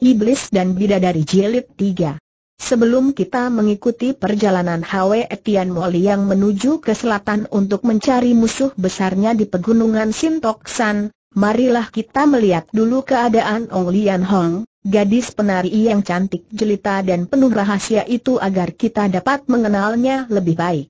Iblis dan Bidadari Jilid 3 Sebelum kita mengikuti perjalanan Hwe Etian Moli yang menuju ke selatan untuk mencari musuh besarnya di pegunungan Sintoksan, marilah kita melihat dulu keadaan Ong Lian Hong, gadis penari yang cantik jelita dan penuh rahasia itu agar kita dapat mengenalnya lebih baik.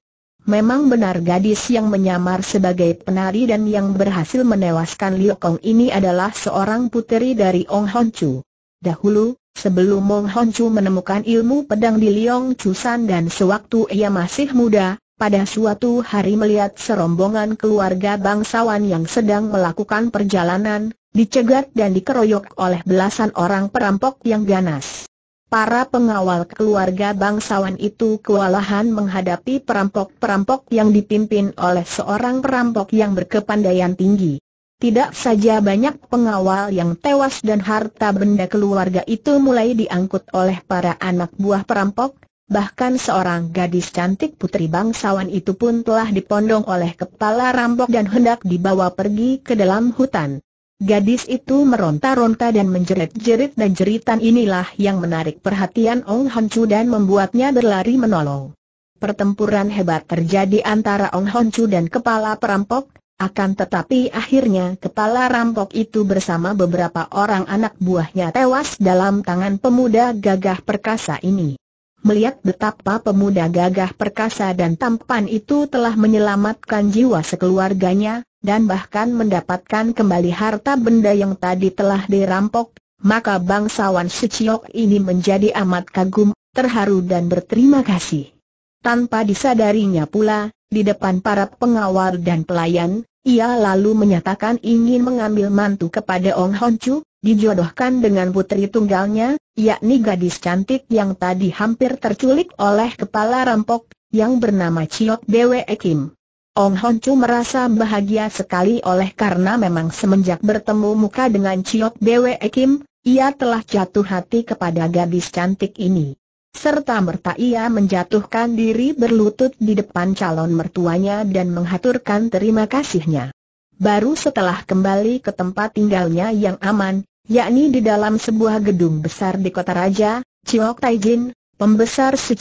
Memang benar gadis yang menyamar sebagai penari dan yang berhasil menewaskan Liu Kong ini adalah seorang puteri dari Ong Hon Chu. Dahulu, sebelum Mong Honcu menemukan ilmu pedang di Liong Chusan dan sewaktu ia masih muda, pada suatu hari melihat serombongan keluarga bangsawan yang sedang melakukan perjalanan, dicegat dan dikeroyok oleh belasan orang perampok yang ganas. Para pengawal keluarga bangsawan itu kewalahan menghadapi perampok-perampok yang dipimpin oleh seorang perampok yang berkepandaian tinggi. Tidak saja banyak pengawal yang tewas dan harta benda keluarga itu mulai diangkut oleh para anak buah perampok, bahkan seorang gadis cantik putri bangsawan itu pun telah dipondong oleh kepala rampok dan hendak dibawa pergi ke dalam hutan. Gadis itu meronta-ronta dan menjerit-jerit dan jeritan inilah yang menarik perhatian Ong Hon dan membuatnya berlari menolong. Pertempuran hebat terjadi antara Ong Hon dan kepala perampok, akan tetapi akhirnya kepala rampok itu bersama beberapa orang anak buahnya tewas dalam tangan pemuda gagah perkasa ini. Melihat betapa pemuda gagah perkasa dan tampan itu telah menyelamatkan jiwa sekeluarganya, dan bahkan mendapatkan kembali harta benda yang tadi telah dirampok, maka bangsawan Suciok ini menjadi amat kagum, terharu dan berterima kasih. Tanpa disadarinya pula, di depan para pengawal dan pelayan, ia lalu menyatakan ingin mengambil mantu kepada Ong Hon Chu, dijodohkan dengan putri tunggalnya, yakni gadis cantik yang tadi hampir terculik oleh kepala rampok, yang bernama Chiok Dewe Kim. Ong Hon Chu merasa bahagia sekali oleh karena memang semenjak bertemu muka dengan Chiok Dewe Kim, ia telah jatuh hati kepada gadis cantik ini. Serta merta ia menjatuhkan diri berlutut di depan calon mertuanya dan menghaturkan terima kasihnya. Baru setelah kembali ke tempat tinggalnya yang aman, yakni di dalam sebuah gedung besar di kota raja, Ciok Taijin, pembesar si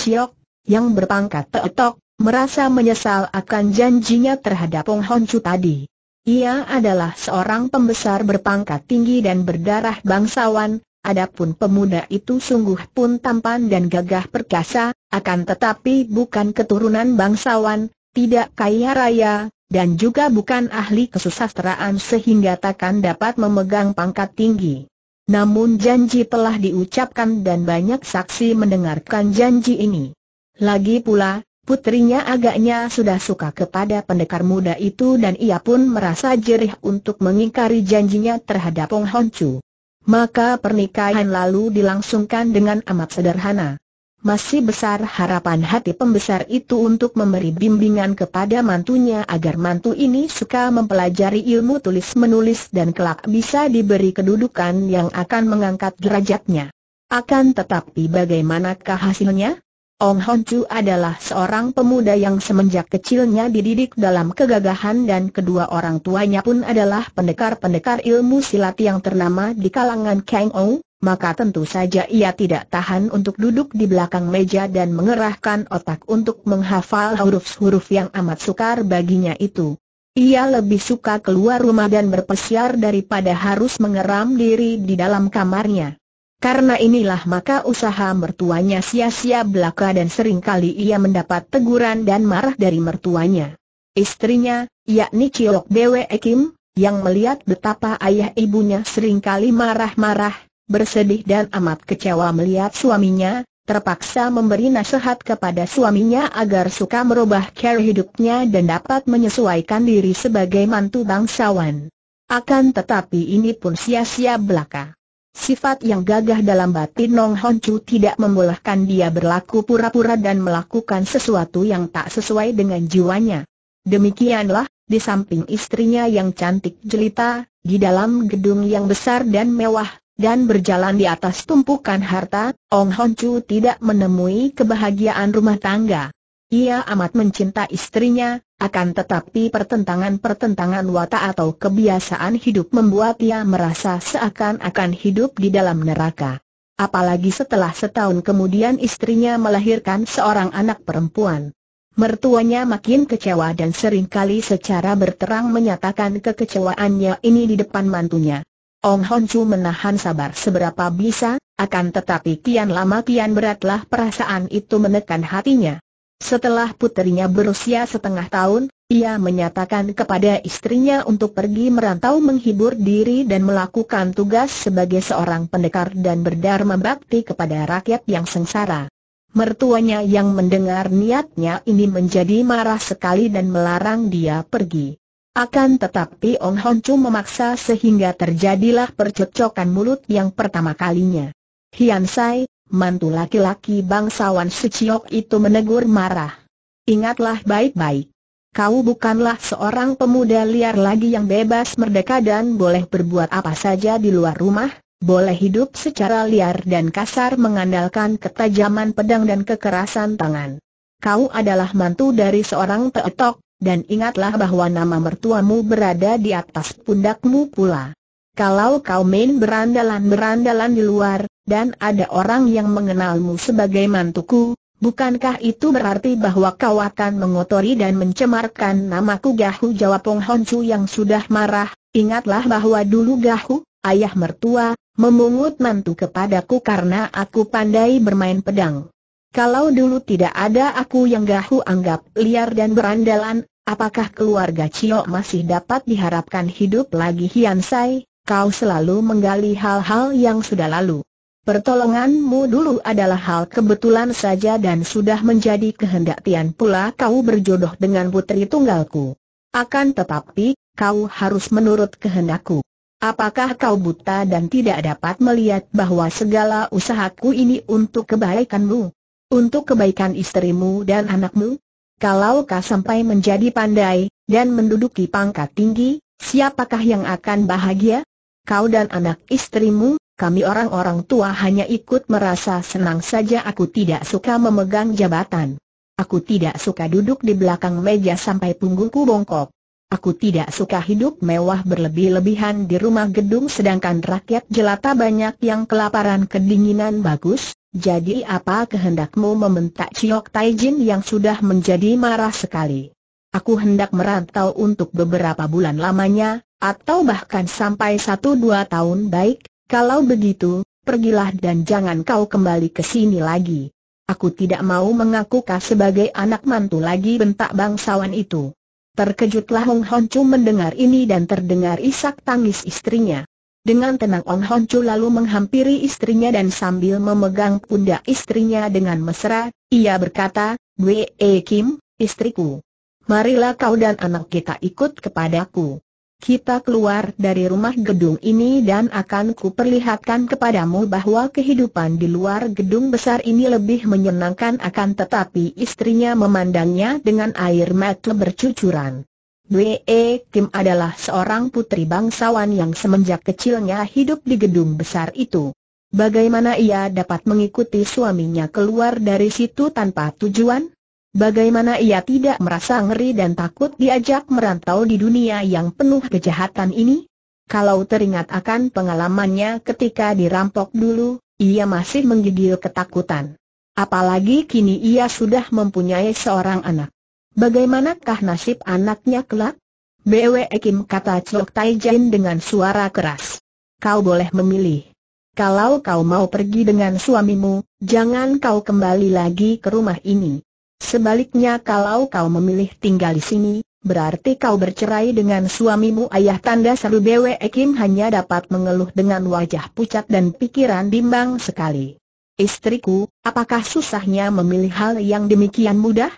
yang berpangkat Teotok, merasa menyesal akan janjinya terhadap Ong Hon tadi. Ia adalah seorang pembesar berpangkat tinggi dan berdarah bangsawan, Adapun pemuda itu sungguh pun tampan dan gagah perkasa, akan tetapi bukan keturunan bangsawan, tidak kaya raya, dan juga bukan ahli kesusasteraan sehingga takkan dapat memegang pangkat tinggi. Namun janji telah diucapkan dan banyak saksi mendengarkan janji ini. Lagi pula, putrinya agaknya sudah suka kepada pendekar muda itu dan ia pun merasa jerih untuk mengingkari janjinya terhadap Ong Hon Chu. Maka pernikahan lalu dilangsungkan dengan amat sederhana. Masih besar harapan hati pembesar itu untuk memberi bimbingan kepada mantunya agar mantu ini suka mempelajari ilmu tulis-menulis dan kelak bisa diberi kedudukan yang akan mengangkat derajatnya. Akan tetapi bagaimanakah hasilnya? Ong Hon Chu adalah seorang pemuda yang semenjak kecilnya dididik dalam kegagahan dan kedua orang tuanya pun adalah pendekar-pendekar ilmu silat yang ternama di kalangan Kang Ong, maka tentu saja ia tidak tahan untuk duduk di belakang meja dan mengerahkan otak untuk menghafal huruf-huruf yang amat sukar baginya itu. Ia lebih suka keluar rumah dan berpesiar daripada harus mengeram diri di dalam kamarnya. Karena inilah maka usaha mertuanya sia-sia belaka dan seringkali ia mendapat teguran dan marah dari mertuanya. Istrinya, yakni Ciok Dewe Ekim, yang melihat betapa ayah ibunya seringkali marah-marah, bersedih dan amat kecewa melihat suaminya, terpaksa memberi nasihat kepada suaminya agar suka merubah cara hidupnya dan dapat menyesuaikan diri sebagai mantu bangsawan. Akan tetapi ini pun sia-sia belaka. Sifat yang gagah dalam batin Nong Hon tidak membolehkan dia berlaku pura-pura dan melakukan sesuatu yang tak sesuai dengan jiwanya. Demikianlah, di samping istrinya yang cantik jelita, di dalam gedung yang besar dan mewah, dan berjalan di atas tumpukan harta, Ong Hon tidak menemui kebahagiaan rumah tangga. Ia amat mencinta istrinya, akan tetapi pertentangan-pertentangan watak atau kebiasaan hidup membuat ia merasa seakan-akan hidup di dalam neraka. Apalagi setelah setahun kemudian istrinya melahirkan seorang anak perempuan. Mertuanya makin kecewa dan seringkali secara berterang menyatakan kekecewaannya ini di depan mantunya. Ong Hon menahan sabar seberapa bisa, akan tetapi kian lama kian beratlah perasaan itu menekan hatinya. Setelah puterinya berusia setengah tahun, ia menyatakan kepada istrinya untuk pergi merantau menghibur diri dan melakukan tugas sebagai seorang pendekar dan berdharma bakti kepada rakyat yang sengsara. Mertuanya yang mendengar niatnya ini menjadi marah sekali dan melarang dia pergi. Akan tetapi Ong Hon Chu memaksa sehingga terjadilah percocokan mulut yang pertama kalinya. Hian Sai, mantu laki-laki bangsawan Suciok itu menegur marah. Ingatlah baik-baik. Kau bukanlah seorang pemuda liar lagi yang bebas merdeka dan boleh berbuat apa saja di luar rumah, boleh hidup secara liar dan kasar mengandalkan ketajaman pedang dan kekerasan tangan. Kau adalah mantu dari seorang peetok, dan ingatlah bahwa nama mertuamu berada di atas pundakmu pula. Kalau kau main berandalan-berandalan di luar, dan ada orang yang mengenalmu sebagai mantuku, bukankah itu berarti bahwa kau akan mengotori dan mencemarkan namaku Gahu jawab Pong Honsu yang sudah marah, ingatlah bahwa dulu Gahu, ayah mertua, memungut mantu kepadaku karena aku pandai bermain pedang. Kalau dulu tidak ada aku yang gahu anggap liar dan berandalan, apakah keluarga Cio masih dapat diharapkan hidup lagi Hian Sai? Kau selalu menggali hal-hal yang sudah lalu. Pertolonganmu dulu adalah hal kebetulan saja dan sudah menjadi kehendak Tian pula kau berjodoh dengan putri tunggalku. Akan tetapi, kau harus menurut kehendakku. Apakah kau buta dan tidak dapat melihat bahwa segala usahaku ini untuk kebaikanmu? Untuk kebaikan istrimu dan anakmu? Kalau kau sampai menjadi pandai, dan menduduki pangkat tinggi, siapakah yang akan bahagia? Kau dan anak istrimu, kami orang-orang tua hanya ikut merasa senang saja aku tidak suka memegang jabatan. Aku tidak suka duduk di belakang meja sampai punggungku bongkok. Aku tidak suka hidup mewah berlebih-lebihan di rumah gedung sedangkan rakyat jelata banyak yang kelaparan kedinginan bagus, jadi apa kehendakmu membentak Ciok Taijin yang sudah menjadi marah sekali. Aku hendak merantau untuk beberapa bulan lamanya, atau bahkan sampai satu dua tahun baik, kalau begitu, pergilah dan jangan kau kembali ke sini lagi. Aku tidak mau mengaku kau sebagai anak mantu lagi bentak bangsawan itu. Terkejutlah Hong Honchu mendengar ini dan terdengar isak tangis istrinya. Dengan tenang Hong Honchu lalu menghampiri istrinya dan sambil memegang pundak istrinya dengan mesra, ia berkata, Wee Kim, istriku. Marilah kau dan anak kita ikut kepadaku. Kita keluar dari rumah gedung ini dan akan kuperlihatkan kepadamu bahwa kehidupan di luar gedung besar ini lebih menyenangkan akan tetapi istrinya memandangnya dengan air mata bercucuran. Wee Kim adalah seorang putri bangsawan yang semenjak kecilnya hidup di gedung besar itu. Bagaimana ia dapat mengikuti suaminya keluar dari situ tanpa tujuan? Bagaimana ia tidak merasa ngeri dan takut diajak merantau di dunia yang penuh kejahatan ini? Kalau teringat akan pengalamannya ketika dirampok dulu, ia masih menggigil ketakutan. Apalagi kini ia sudah mempunyai seorang anak. Bagaimanakah nasib anaknya kelak? Bwe Kim kata Chok Tai Jin dengan suara keras. Kau boleh memilih. Kalau kau mau pergi dengan suamimu, jangan kau kembali lagi ke rumah ini. Sebaliknya kalau kau memilih tinggal di sini, berarti kau bercerai dengan suamimu ayah tanda seru Bwe Kim hanya dapat mengeluh dengan wajah pucat dan pikiran bimbang sekali. Istriku, apakah susahnya memilih hal yang demikian mudah?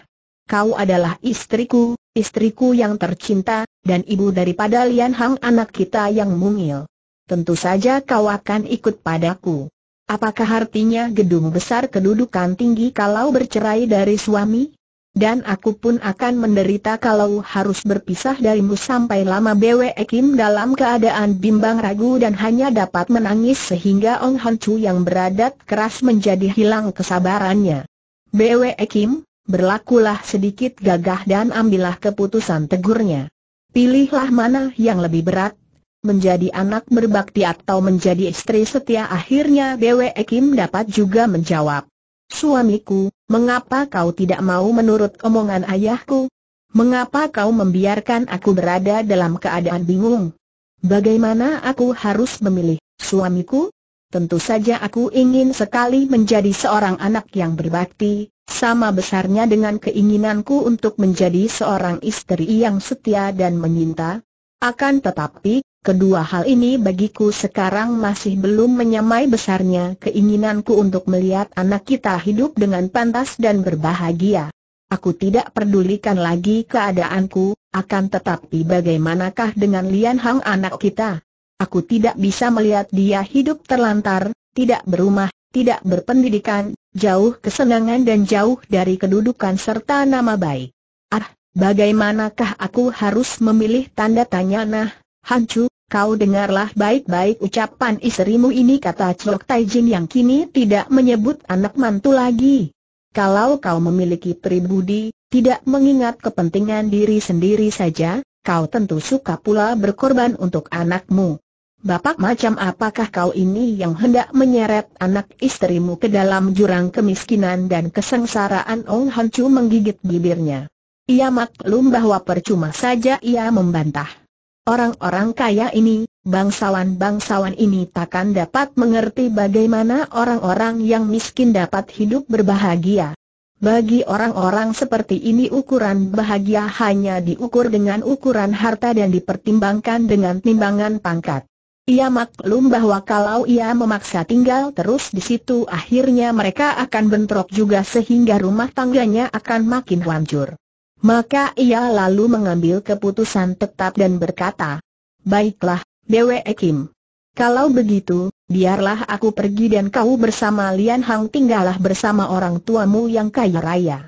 Kau adalah istriku, istriku yang tercinta, dan ibu daripada Lian Hang anak kita yang mungil. Tentu saja kau akan ikut padaku. Apakah artinya gedung besar kedudukan tinggi kalau bercerai dari suami? Dan aku pun akan menderita kalau harus berpisah darimu sampai lama Bwe Kim dalam keadaan bimbang ragu dan hanya dapat menangis sehingga Ong Han Chu yang beradat keras menjadi hilang kesabarannya. Bwe Kim, berlakulah sedikit gagah dan ambillah keputusan tegurnya. Pilihlah mana yang lebih berat, menjadi anak berbakti atau menjadi istri setia akhirnya Bwe Kim dapat juga menjawab. Suamiku, mengapa kau tidak mau menurut omongan ayahku? Mengapa kau membiarkan aku berada dalam keadaan bingung? Bagaimana aku harus memilih suamiku? Tentu saja aku ingin sekali menjadi seorang anak yang berbakti, sama besarnya dengan keinginanku untuk menjadi seorang istri yang setia dan menyinta, akan tetapi, Kedua hal ini bagiku sekarang masih belum menyamai besarnya keinginanku untuk melihat anak kita hidup dengan pantas dan berbahagia. Aku tidak pedulikan lagi keadaanku, akan tetapi bagaimanakah dengan Lian Hang anak kita? Aku tidak bisa melihat dia hidup terlantar, tidak berumah, tidak berpendidikan, jauh kesenangan dan jauh dari kedudukan serta nama baik. Ah, bagaimanakah aku harus memilih tanda tanya nah? hancur? Kau dengarlah baik-baik ucapan istrimu ini kata Chok Tai yang kini tidak menyebut anak mantu lagi. Kalau kau memiliki pribudi, tidak mengingat kepentingan diri sendiri saja, kau tentu suka pula berkorban untuk anakmu. Bapak macam apakah kau ini yang hendak menyeret anak istrimu ke dalam jurang kemiskinan dan kesengsaraan Ong Han Chu menggigit bibirnya. Ia maklum bahwa percuma saja ia membantah. Orang-orang kaya ini, bangsawan-bangsawan ini takkan dapat mengerti bagaimana orang-orang yang miskin dapat hidup berbahagia. Bagi orang-orang seperti ini ukuran bahagia hanya diukur dengan ukuran harta dan dipertimbangkan dengan timbangan pangkat. Ia maklum bahwa kalau ia memaksa tinggal terus di situ akhirnya mereka akan bentrok juga sehingga rumah tangganya akan makin hancur. Maka ia lalu mengambil keputusan tetap dan berkata, Baiklah, Dewe Kim. Kalau begitu, biarlah aku pergi dan kau bersama Lian Hang tinggallah bersama orang tuamu yang kaya raya.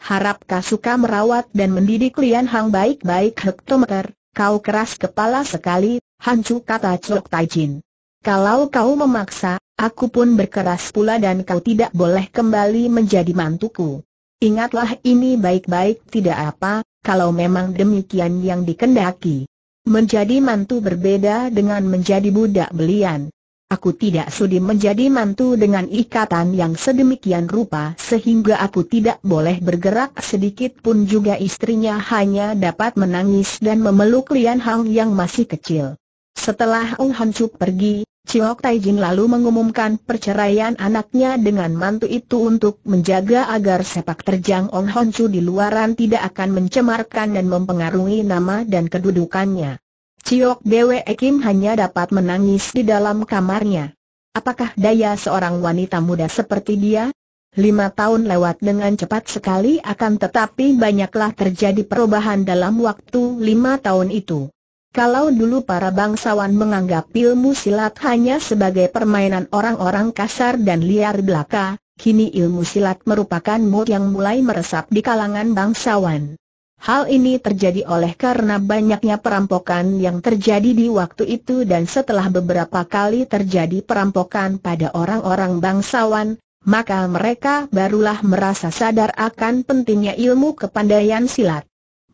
Harap kau suka merawat dan mendidik Lian Hang baik-baik hektometer, kau keras kepala sekali, hancu kata Chok Taijin. Kalau kau memaksa, aku pun berkeras pula dan kau tidak boleh kembali menjadi mantuku. Ingatlah ini baik-baik tidak apa, kalau memang demikian yang dikendaki. Menjadi mantu berbeda dengan menjadi budak belian. Aku tidak sudi menjadi mantu dengan ikatan yang sedemikian rupa sehingga aku tidak boleh bergerak sedikit pun juga istrinya hanya dapat menangis dan memeluk Lian Hang yang masih kecil. Setelah Ung Han pergi, Chiok Taijin lalu mengumumkan perceraian anaknya dengan mantu itu untuk menjaga agar sepak terjang Ong Hon Chu di luaran tidak akan mencemarkan dan mempengaruhi nama dan kedudukannya. Chiok Bwe Kim hanya dapat menangis di dalam kamarnya. Apakah daya seorang wanita muda seperti dia? Lima tahun lewat dengan cepat sekali akan tetapi banyaklah terjadi perubahan dalam waktu lima tahun itu. Kalau dulu para bangsawan menganggap ilmu silat hanya sebagai permainan orang-orang kasar dan liar belaka, kini ilmu silat merupakan mood yang mulai meresap di kalangan bangsawan. Hal ini terjadi oleh karena banyaknya perampokan yang terjadi di waktu itu dan setelah beberapa kali terjadi perampokan pada orang-orang bangsawan, maka mereka barulah merasa sadar akan pentingnya ilmu kepandaian silat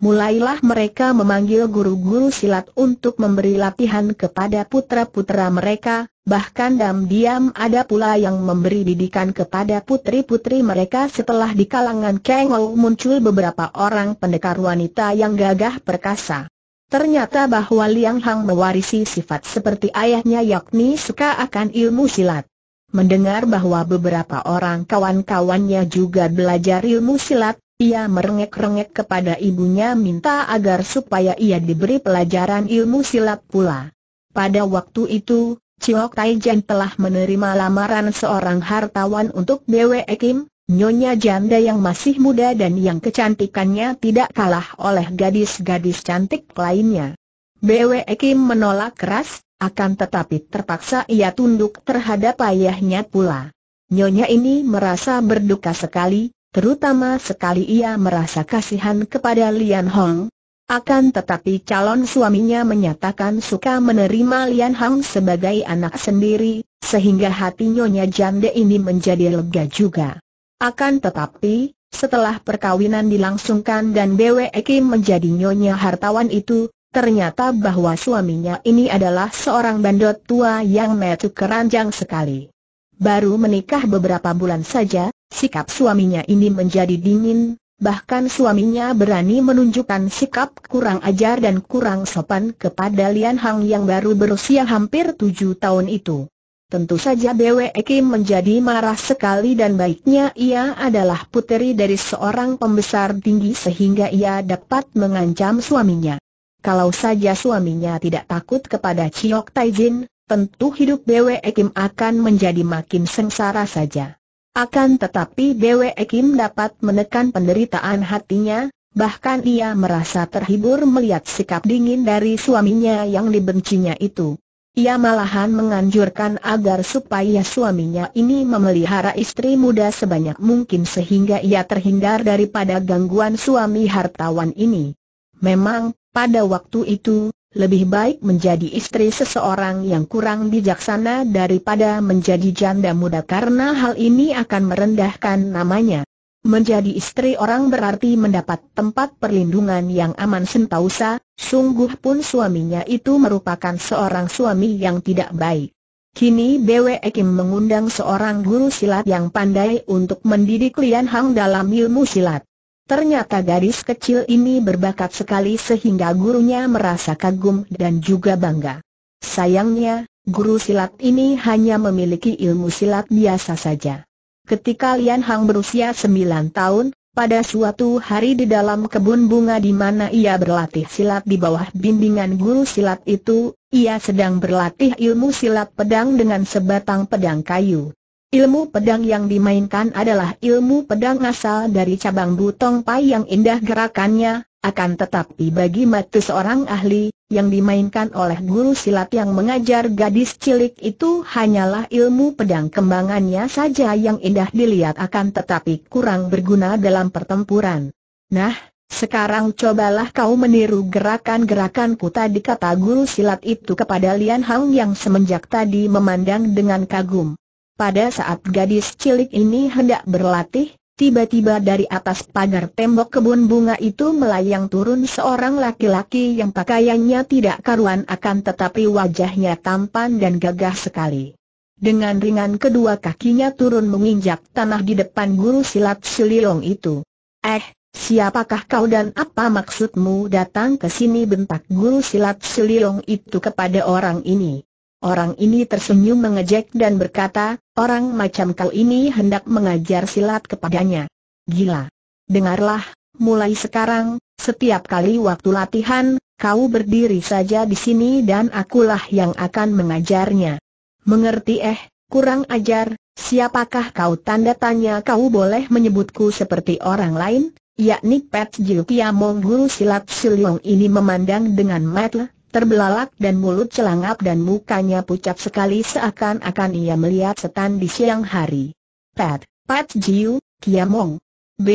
mulailah mereka memanggil guru-guru silat untuk memberi latihan kepada putra-putra mereka, bahkan diam-diam ada pula yang memberi didikan kepada putri-putri mereka setelah di kalangan Kengol muncul beberapa orang pendekar wanita yang gagah perkasa. Ternyata bahwa Liang Hang mewarisi sifat seperti ayahnya yakni suka akan ilmu silat. Mendengar bahwa beberapa orang kawan-kawannya juga belajar ilmu silat, ia merengek-rengek kepada ibunya minta agar supaya ia diberi pelajaran ilmu silat pula. Pada waktu itu, Chiok Jen telah menerima lamaran seorang hartawan untuk Bwe Kim, nyonya janda yang masih muda dan yang kecantikannya tidak kalah oleh gadis-gadis cantik lainnya. Bwe Kim menolak keras, akan tetapi terpaksa ia tunduk terhadap ayahnya pula. Nyonya ini merasa berduka sekali, Terutama sekali ia merasa kasihan kepada Lian Hong. Akan tetapi calon suaminya menyatakan suka menerima Lian Hong sebagai anak sendiri, sehingga hati Nyonya Jande ini menjadi lega juga. Akan tetapi, setelah perkawinan dilangsungkan dan Bwe Kim menjadi Nyonya hartawan itu, ternyata bahwa suaminya ini adalah seorang bandot tua yang metu keranjang sekali. Baru menikah beberapa bulan saja, Sikap suaminya ini menjadi dingin, bahkan suaminya berani menunjukkan sikap kurang ajar dan kurang sopan kepada Lian Hang yang baru berusia hampir tujuh tahun itu. Tentu saja Bwe Kim menjadi marah sekali dan baiknya ia adalah puteri dari seorang pembesar tinggi sehingga ia dapat mengancam suaminya. Kalau saja suaminya tidak takut kepada Chiok Taijin, tentu hidup Bwe Kim akan menjadi makin sengsara saja. Akan tetapi Bwe Kim dapat menekan penderitaan hatinya, bahkan ia merasa terhibur melihat sikap dingin dari suaminya yang dibencinya itu. Ia malahan menganjurkan agar supaya suaminya ini memelihara istri muda sebanyak mungkin sehingga ia terhindar daripada gangguan suami hartawan ini. Memang, pada waktu itu, lebih baik menjadi istri seseorang yang kurang bijaksana daripada menjadi janda muda karena hal ini akan merendahkan namanya. Menjadi istri orang berarti mendapat tempat perlindungan yang aman sentausa, sungguh pun suaminya itu merupakan seorang suami yang tidak baik. Kini BW Kim mengundang seorang guru silat yang pandai untuk mendidik Lian Hang dalam ilmu silat. Ternyata gadis kecil ini berbakat sekali sehingga gurunya merasa kagum dan juga bangga. Sayangnya, guru silat ini hanya memiliki ilmu silat biasa saja. Ketika Lian Hang berusia sembilan tahun, pada suatu hari di dalam kebun bunga di mana ia berlatih silat di bawah bimbingan guru silat itu, ia sedang berlatih ilmu silat pedang dengan sebatang pedang kayu. Ilmu pedang yang dimainkan adalah ilmu pedang asal dari cabang Butong Pai yang indah gerakannya, akan tetapi bagi mata seorang ahli, yang dimainkan oleh guru silat yang mengajar gadis cilik itu hanyalah ilmu pedang kembangannya saja yang indah dilihat akan tetapi kurang berguna dalam pertempuran. Nah, sekarang cobalah kau meniru gerakan-gerakanku tadi kata guru silat itu kepada Lian Hang yang semenjak tadi memandang dengan kagum. Pada saat gadis cilik ini hendak berlatih, tiba-tiba dari atas pagar tembok kebun bunga itu melayang turun seorang laki-laki yang pakaiannya tidak karuan akan tetapi wajahnya tampan dan gagah sekali. Dengan ringan kedua kakinya turun menginjak tanah di depan guru silat sulilong itu. Eh, Siapakah kau dan apa maksudmu datang ke sini bentak guru silat sulilong itu kepada orang ini? Orang ini tersenyum mengejek dan berkata, orang macam kau ini hendak mengajar silat kepadanya. Gila. Dengarlah, mulai sekarang, setiap kali waktu latihan, kau berdiri saja di sini dan akulah yang akan mengajarnya. Mengerti eh, kurang ajar, siapakah kau tanda tanya kau boleh menyebutku seperti orang lain? Yakni Pet Jiu Kiamong guru silat Siliong ini memandang dengan matlah terbelalak dan mulut celangap dan mukanya pucat sekali seakan-akan ia melihat setan di siang hari. Pat, Pat Jiu, Kiamong. B,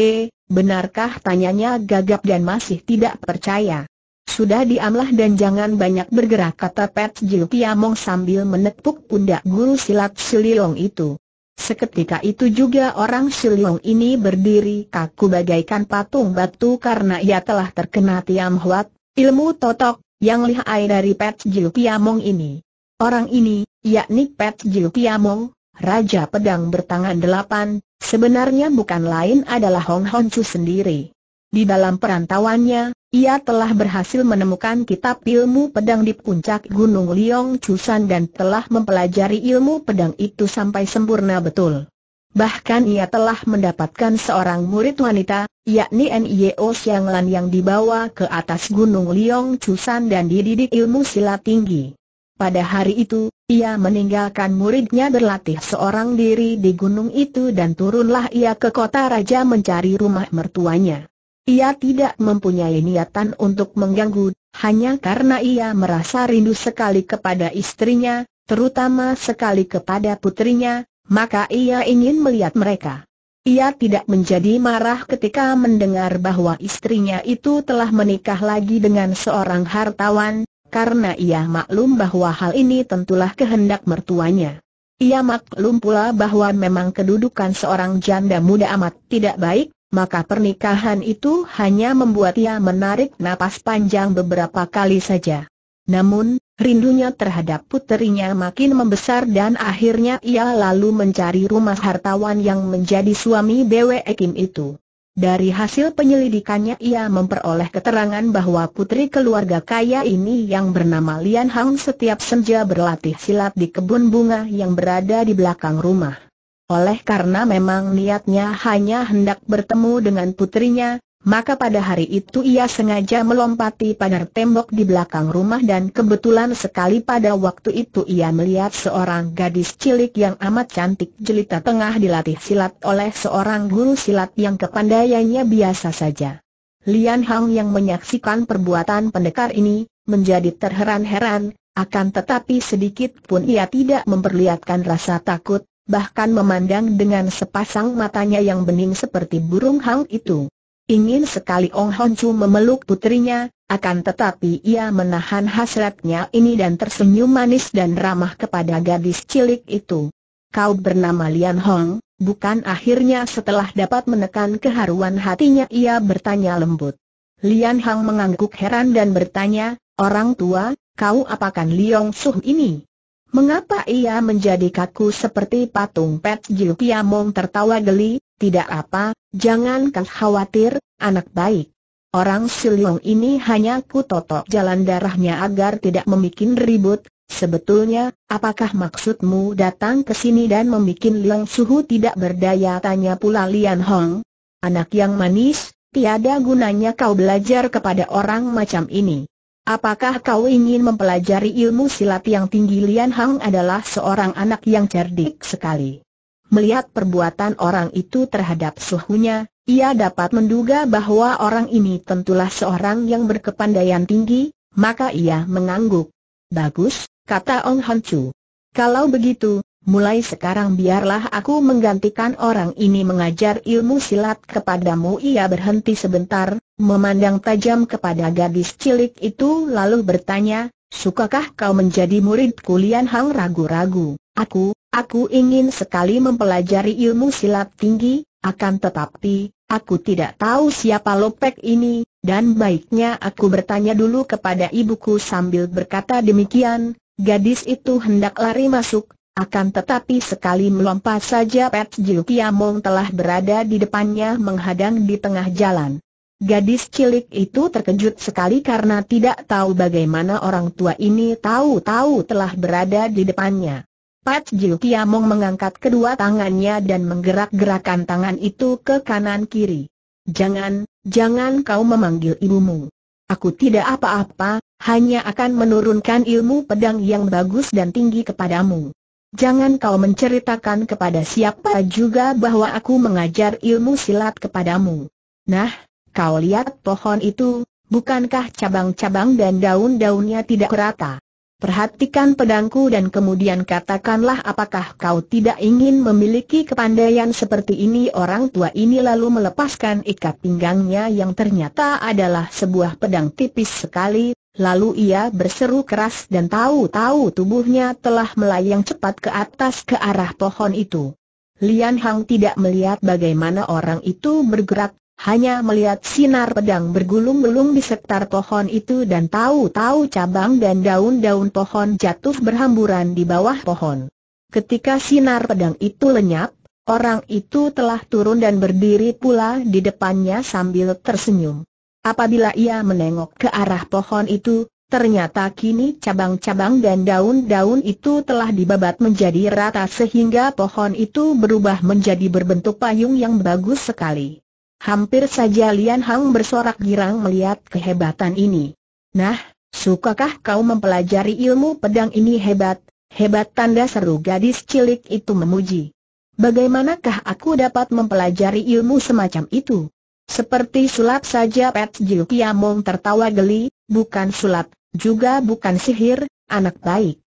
benarkah tanyanya gagap dan masih tidak percaya? Sudah diamlah dan jangan banyak bergerak kata Pat Jiu Kiamong sambil menepuk pundak guru silat Sililong itu. Seketika itu juga orang Silong ini berdiri kaku bagaikan patung batu karena ia telah terkena Tiam Huat, ilmu totok, yang lihai dari Pet Jiu ini. Orang ini, yakni Pet Jiu Raja Pedang Bertangan Delapan, sebenarnya bukan lain adalah Hong Hon sendiri. Di dalam perantauannya, ia telah berhasil menemukan kitab ilmu pedang di puncak Gunung Liong Chusan dan telah mempelajari ilmu pedang itu sampai sempurna betul. Bahkan ia telah mendapatkan seorang murid wanita, yakni N.I.O. Xianglan yang dibawa ke atas gunung Liong Chusan dan dididik ilmu silat tinggi. Pada hari itu, ia meninggalkan muridnya berlatih seorang diri di gunung itu dan turunlah ia ke kota raja mencari rumah mertuanya. Ia tidak mempunyai niatan untuk mengganggu, hanya karena ia merasa rindu sekali kepada istrinya, terutama sekali kepada putrinya, maka ia ingin melihat mereka. Ia tidak menjadi marah ketika mendengar bahwa istrinya itu telah menikah lagi dengan seorang hartawan, karena ia maklum bahwa hal ini tentulah kehendak mertuanya. Ia maklum pula bahwa memang kedudukan seorang janda muda amat tidak baik, maka pernikahan itu hanya membuat ia menarik napas panjang beberapa kali saja. Namun, rindunya terhadap puterinya makin membesar dan akhirnya ia lalu mencari rumah hartawan yang menjadi suami dewa Ekim itu. Dari hasil penyelidikannya ia memperoleh keterangan bahwa putri keluarga kaya ini yang bernama Lian Hang setiap senja berlatih silat di kebun bunga yang berada di belakang rumah. Oleh karena memang niatnya hanya hendak bertemu dengan putrinya, maka pada hari itu ia sengaja melompati pagar tembok di belakang rumah dan kebetulan sekali pada waktu itu ia melihat seorang gadis cilik yang amat cantik jelita tengah dilatih silat oleh seorang guru silat yang kepandaiannya biasa saja. Lian Hang yang menyaksikan perbuatan pendekar ini, menjadi terheran-heran, akan tetapi sedikit pun ia tidak memperlihatkan rasa takut, bahkan memandang dengan sepasang matanya yang bening seperti burung hang itu. Ingin sekali Ong Hon Chu memeluk putrinya, akan tetapi ia menahan hasratnya ini dan tersenyum manis dan ramah kepada gadis cilik itu. Kau bernama Lian Hong, bukan akhirnya setelah dapat menekan keharuan hatinya ia bertanya lembut. Lian Hong mengangguk heran dan bertanya, Orang tua, kau apakan Liong Suh ini? Mengapa ia menjadi kaku seperti patung Pet Jiu Piamong tertawa geli, tidak apa, jangan kau khawatir, anak baik. Orang Siliong ini hanya kutotok jalan darahnya agar tidak membuat ribut. Sebetulnya, apakah maksudmu datang ke sini dan membuat Liang Suhu tidak berdaya? Tanya pula Lian Hong. Anak yang manis, tiada gunanya kau belajar kepada orang macam ini. Apakah kau ingin mempelajari ilmu silat yang tinggi? Lian Hong adalah seorang anak yang cerdik sekali. Melihat perbuatan orang itu terhadap suhunya, ia dapat menduga bahwa orang ini tentulah seorang yang berkepandaian tinggi, maka ia mengangguk. Bagus, kata Ong Han Chu. Kalau begitu, mulai sekarang biarlah aku menggantikan orang ini mengajar ilmu silat kepadamu. Ia berhenti sebentar, memandang tajam kepada gadis cilik itu lalu bertanya, Sukakah kau menjadi murid kulian Hang ragu-ragu? Aku, Aku ingin sekali mempelajari ilmu silat tinggi, akan tetapi, aku tidak tahu siapa Lopek ini, dan baiknya aku bertanya dulu kepada ibuku sambil berkata demikian, gadis itu hendak lari masuk, akan tetapi sekali melompat saja Pet Jiu Kiamong telah berada di depannya menghadang di tengah jalan. Gadis cilik itu terkejut sekali karena tidak tahu bagaimana orang tua ini tahu-tahu telah berada di depannya. Pat Jiu Tiamong mengangkat kedua tangannya dan menggerak-gerakan tangan itu ke kanan-kiri. Jangan, jangan kau memanggil ibumu. Aku tidak apa-apa, hanya akan menurunkan ilmu pedang yang bagus dan tinggi kepadamu. Jangan kau menceritakan kepada siapa juga bahwa aku mengajar ilmu silat kepadamu. Nah, kau lihat pohon itu, bukankah cabang-cabang dan daun-daunnya tidak rata? Perhatikan pedangku dan kemudian katakanlah apakah kau tidak ingin memiliki kepandaian seperti ini Orang tua ini lalu melepaskan ikat pinggangnya yang ternyata adalah sebuah pedang tipis sekali Lalu ia berseru keras dan tahu-tahu tubuhnya telah melayang cepat ke atas ke arah pohon itu Lian Hang tidak melihat bagaimana orang itu bergerak hanya melihat sinar pedang bergulung-gulung di sekitar pohon itu dan tahu-tahu cabang dan daun-daun pohon jatuh berhamburan di bawah pohon. Ketika sinar pedang itu lenyap, orang itu telah turun dan berdiri pula di depannya sambil tersenyum. Apabila ia menengok ke arah pohon itu, ternyata kini cabang-cabang dan daun-daun itu telah dibabat menjadi rata sehingga pohon itu berubah menjadi berbentuk payung yang bagus sekali. Hampir saja Lian Hang bersorak girang melihat kehebatan ini. Nah, sukakah kau mempelajari ilmu pedang ini hebat? Hebat tanda seru gadis cilik itu memuji. Bagaimanakah aku dapat mempelajari ilmu semacam itu? Seperti sulap saja Pet Jiu Kiamong tertawa geli, bukan sulap, juga bukan sihir, anak baik.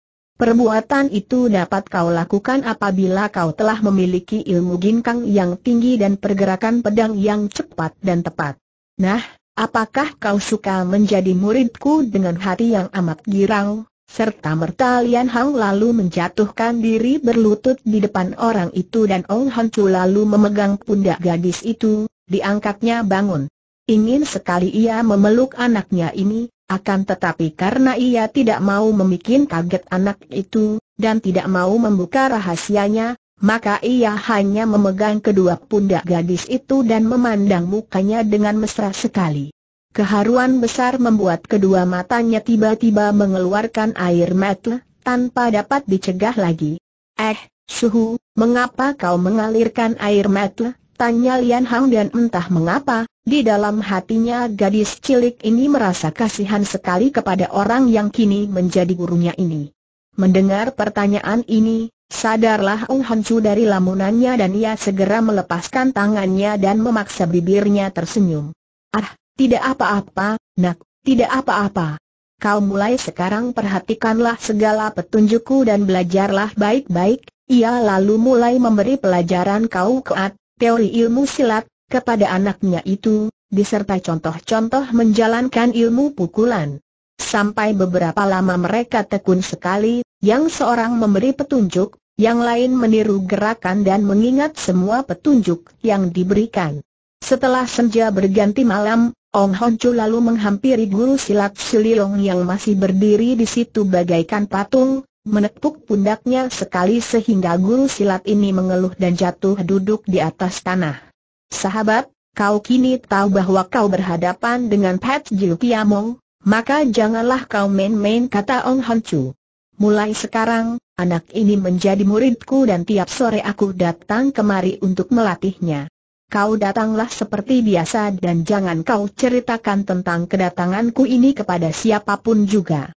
Perbuatan itu dapat kau lakukan apabila kau telah memiliki ilmu ginkang yang tinggi dan pergerakan pedang yang cepat dan tepat. Nah, apakah kau suka menjadi muridku dengan hati yang amat girang, serta merta Lian Hang lalu menjatuhkan diri berlutut di depan orang itu dan Ong Han Chu lalu memegang pundak gadis itu, diangkatnya bangun. Ingin sekali ia memeluk anaknya ini, akan tetapi karena ia tidak mau memikirkan kaget anak itu, dan tidak mau membuka rahasianya, maka ia hanya memegang kedua pundak gadis itu dan memandang mukanya dengan mesra sekali. Keharuan besar membuat kedua matanya tiba-tiba mengeluarkan air mata, tanpa dapat dicegah lagi. Eh, Suhu, mengapa kau mengalirkan air mata? Tanya Lian Hang dan entah mengapa, di dalam hatinya gadis cilik ini merasa kasihan sekali kepada orang yang kini menjadi gurunya ini. Mendengar pertanyaan ini, sadarlah Ong Hancu dari lamunannya dan ia segera melepaskan tangannya dan memaksa bibirnya tersenyum. Ah, tidak apa-apa, nak, tidak apa-apa. Kau mulai sekarang perhatikanlah segala petunjukku dan belajarlah baik-baik, ia lalu mulai memberi pelajaran kau keat, teori ilmu silat, kepada anaknya itu, disertai contoh-contoh menjalankan ilmu pukulan. Sampai beberapa lama mereka tekun sekali, yang seorang memberi petunjuk, yang lain meniru gerakan dan mengingat semua petunjuk yang diberikan. Setelah senja berganti malam, Ong Hon lalu menghampiri guru silat Sililong yang masih berdiri di situ bagaikan patung, menepuk pundaknya sekali sehingga guru silat ini mengeluh dan jatuh duduk di atas tanah. Sahabat, kau kini tahu bahwa kau berhadapan dengan Pat Jiu Kiamong, maka janganlah kau main-main kata Ong Hon Chu. Mulai sekarang, anak ini menjadi muridku dan tiap sore aku datang kemari untuk melatihnya. Kau datanglah seperti biasa dan jangan kau ceritakan tentang kedatanganku ini kepada siapapun juga.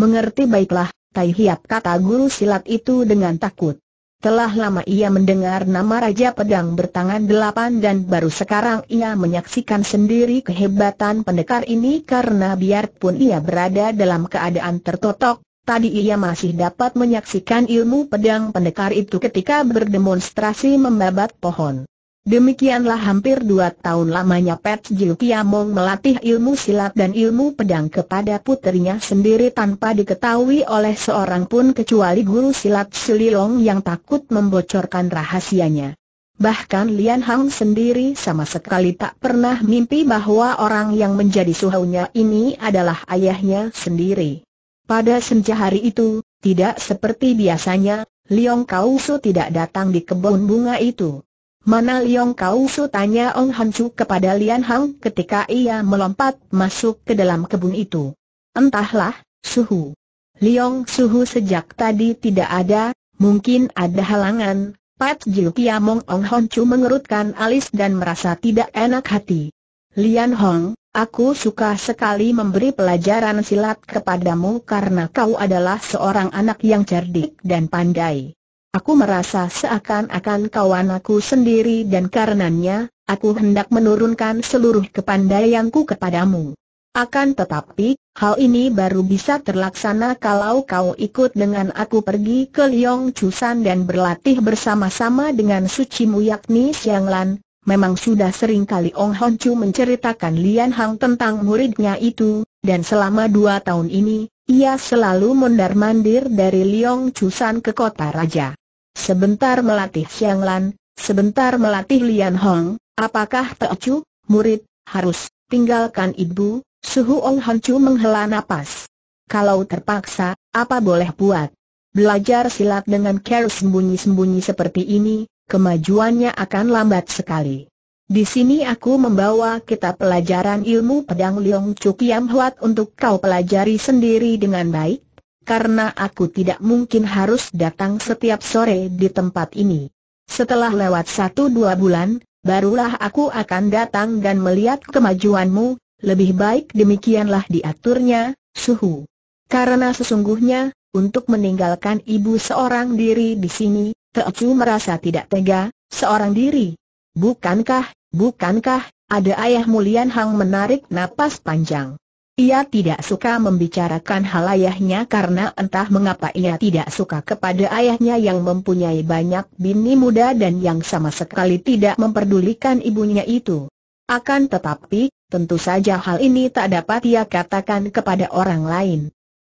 Mengerti baiklah, Tai Hiap kata guru silat itu dengan takut. Telah lama ia mendengar nama Raja Pedang bertangan delapan dan baru sekarang ia menyaksikan sendiri kehebatan pendekar ini karena biarpun ia berada dalam keadaan tertotok, tadi ia masih dapat menyaksikan ilmu pedang pendekar itu ketika berdemonstrasi membabat pohon. Demikianlah hampir dua tahun lamanya Pet Jiu Kiamong melatih ilmu silat dan ilmu pedang kepada putrinya sendiri tanpa diketahui oleh seorang pun kecuali guru silat Sulilong yang takut membocorkan rahasianya. Bahkan Lian Hang sendiri sama sekali tak pernah mimpi bahwa orang yang menjadi suhunya ini adalah ayahnya sendiri. Pada senja hari itu, tidak seperti biasanya, Liong Kausu tidak datang di kebun bunga itu. Mana Liong Kau Su tanya Ong Han Chu kepada Lian Hang ketika ia melompat masuk ke dalam kebun itu. Entahlah, Suhu. Liong Suhu sejak tadi tidak ada, mungkin ada halangan. Pat Jiu Kiamong Ong Han Chu mengerutkan alis dan merasa tidak enak hati. Lian Hong, aku suka sekali memberi pelajaran silat kepadamu karena kau adalah seorang anak yang cerdik dan pandai. Aku merasa seakan-akan kawan aku sendiri dan karenanya, aku hendak menurunkan seluruh kepandaianku kepadamu. Akan tetapi, hal ini baru bisa terlaksana kalau kau ikut dengan aku pergi ke Liong Chusan dan berlatih bersama-sama dengan sucimu yakni Siang Lan. Memang sudah sering kali Ong Hon Chu menceritakan Lian Hang tentang muridnya itu, dan selama dua tahun ini, ia selalu mondar-mandir dari Liong Chusan ke kota raja. Sebentar melatih Xiang Lan, sebentar melatih Lian Hong, apakah Teocu, murid, harus tinggalkan ibu? Suhu Ong Hon Chu menghela napas. Kalau terpaksa, apa boleh buat? Belajar silat dengan care sembunyi-sembunyi seperti ini, kemajuannya akan lambat sekali. Di sini aku membawa kitab pelajaran ilmu pedang Liong Chu Kiam Huat untuk kau pelajari sendiri dengan baik, karena aku tidak mungkin harus datang setiap sore di tempat ini. Setelah lewat satu dua bulan, barulah aku akan datang dan melihat kemajuanmu, lebih baik demikianlah diaturnya, suhu. Karena sesungguhnya, untuk meninggalkan ibu seorang diri di sini, Teocu merasa tidak tega, seorang diri. Bukankah Bukankah, ada ayah Mulian Hang menarik napas panjang. Ia tidak suka membicarakan hal ayahnya karena entah mengapa ia tidak suka kepada ayahnya yang mempunyai banyak bini muda dan yang sama sekali tidak memperdulikan ibunya itu. Akan tetapi, tentu saja hal ini tak dapat ia katakan kepada orang lain.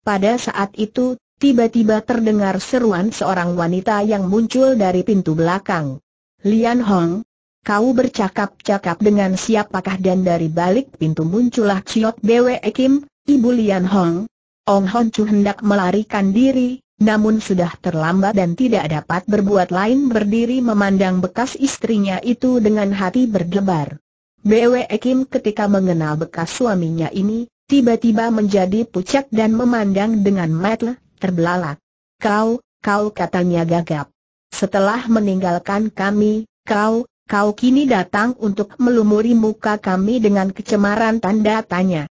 Pada saat itu, tiba-tiba terdengar seruan seorang wanita yang muncul dari pintu belakang. Lian Hong, Kau bercakap-cakap dengan siapakah dan dari balik pintu muncullah ciot Bwe Kim, Ibu Lian Hong. Ong Hon Chu hendak melarikan diri, namun sudah terlambat dan tidak dapat berbuat lain berdiri memandang bekas istrinya itu dengan hati berdebar. Bwe Kim ketika mengenal bekas suaminya ini, tiba-tiba menjadi pucat dan memandang dengan mata terbelalak. Kau, kau katanya gagap. Setelah meninggalkan kami, kau, kau kini datang untuk melumuri muka kami dengan kecemaran tanda tanya.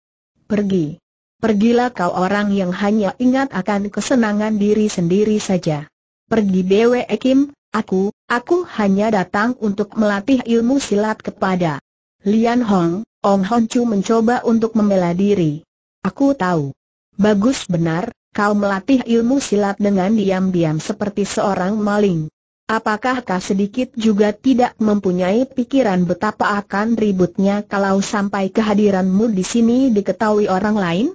Pergi. Pergilah kau orang yang hanya ingat akan kesenangan diri sendiri saja. Pergi Bwe Kim, aku, aku hanya datang untuk melatih ilmu silat kepada Lian Hong, Ong Hon Chu mencoba untuk membela diri. Aku tahu. Bagus benar, kau melatih ilmu silat dengan diam-diam seperti seorang maling. Apakah kau sedikit juga tidak mempunyai pikiran betapa akan ributnya kalau sampai kehadiranmu di sini diketahui orang lain?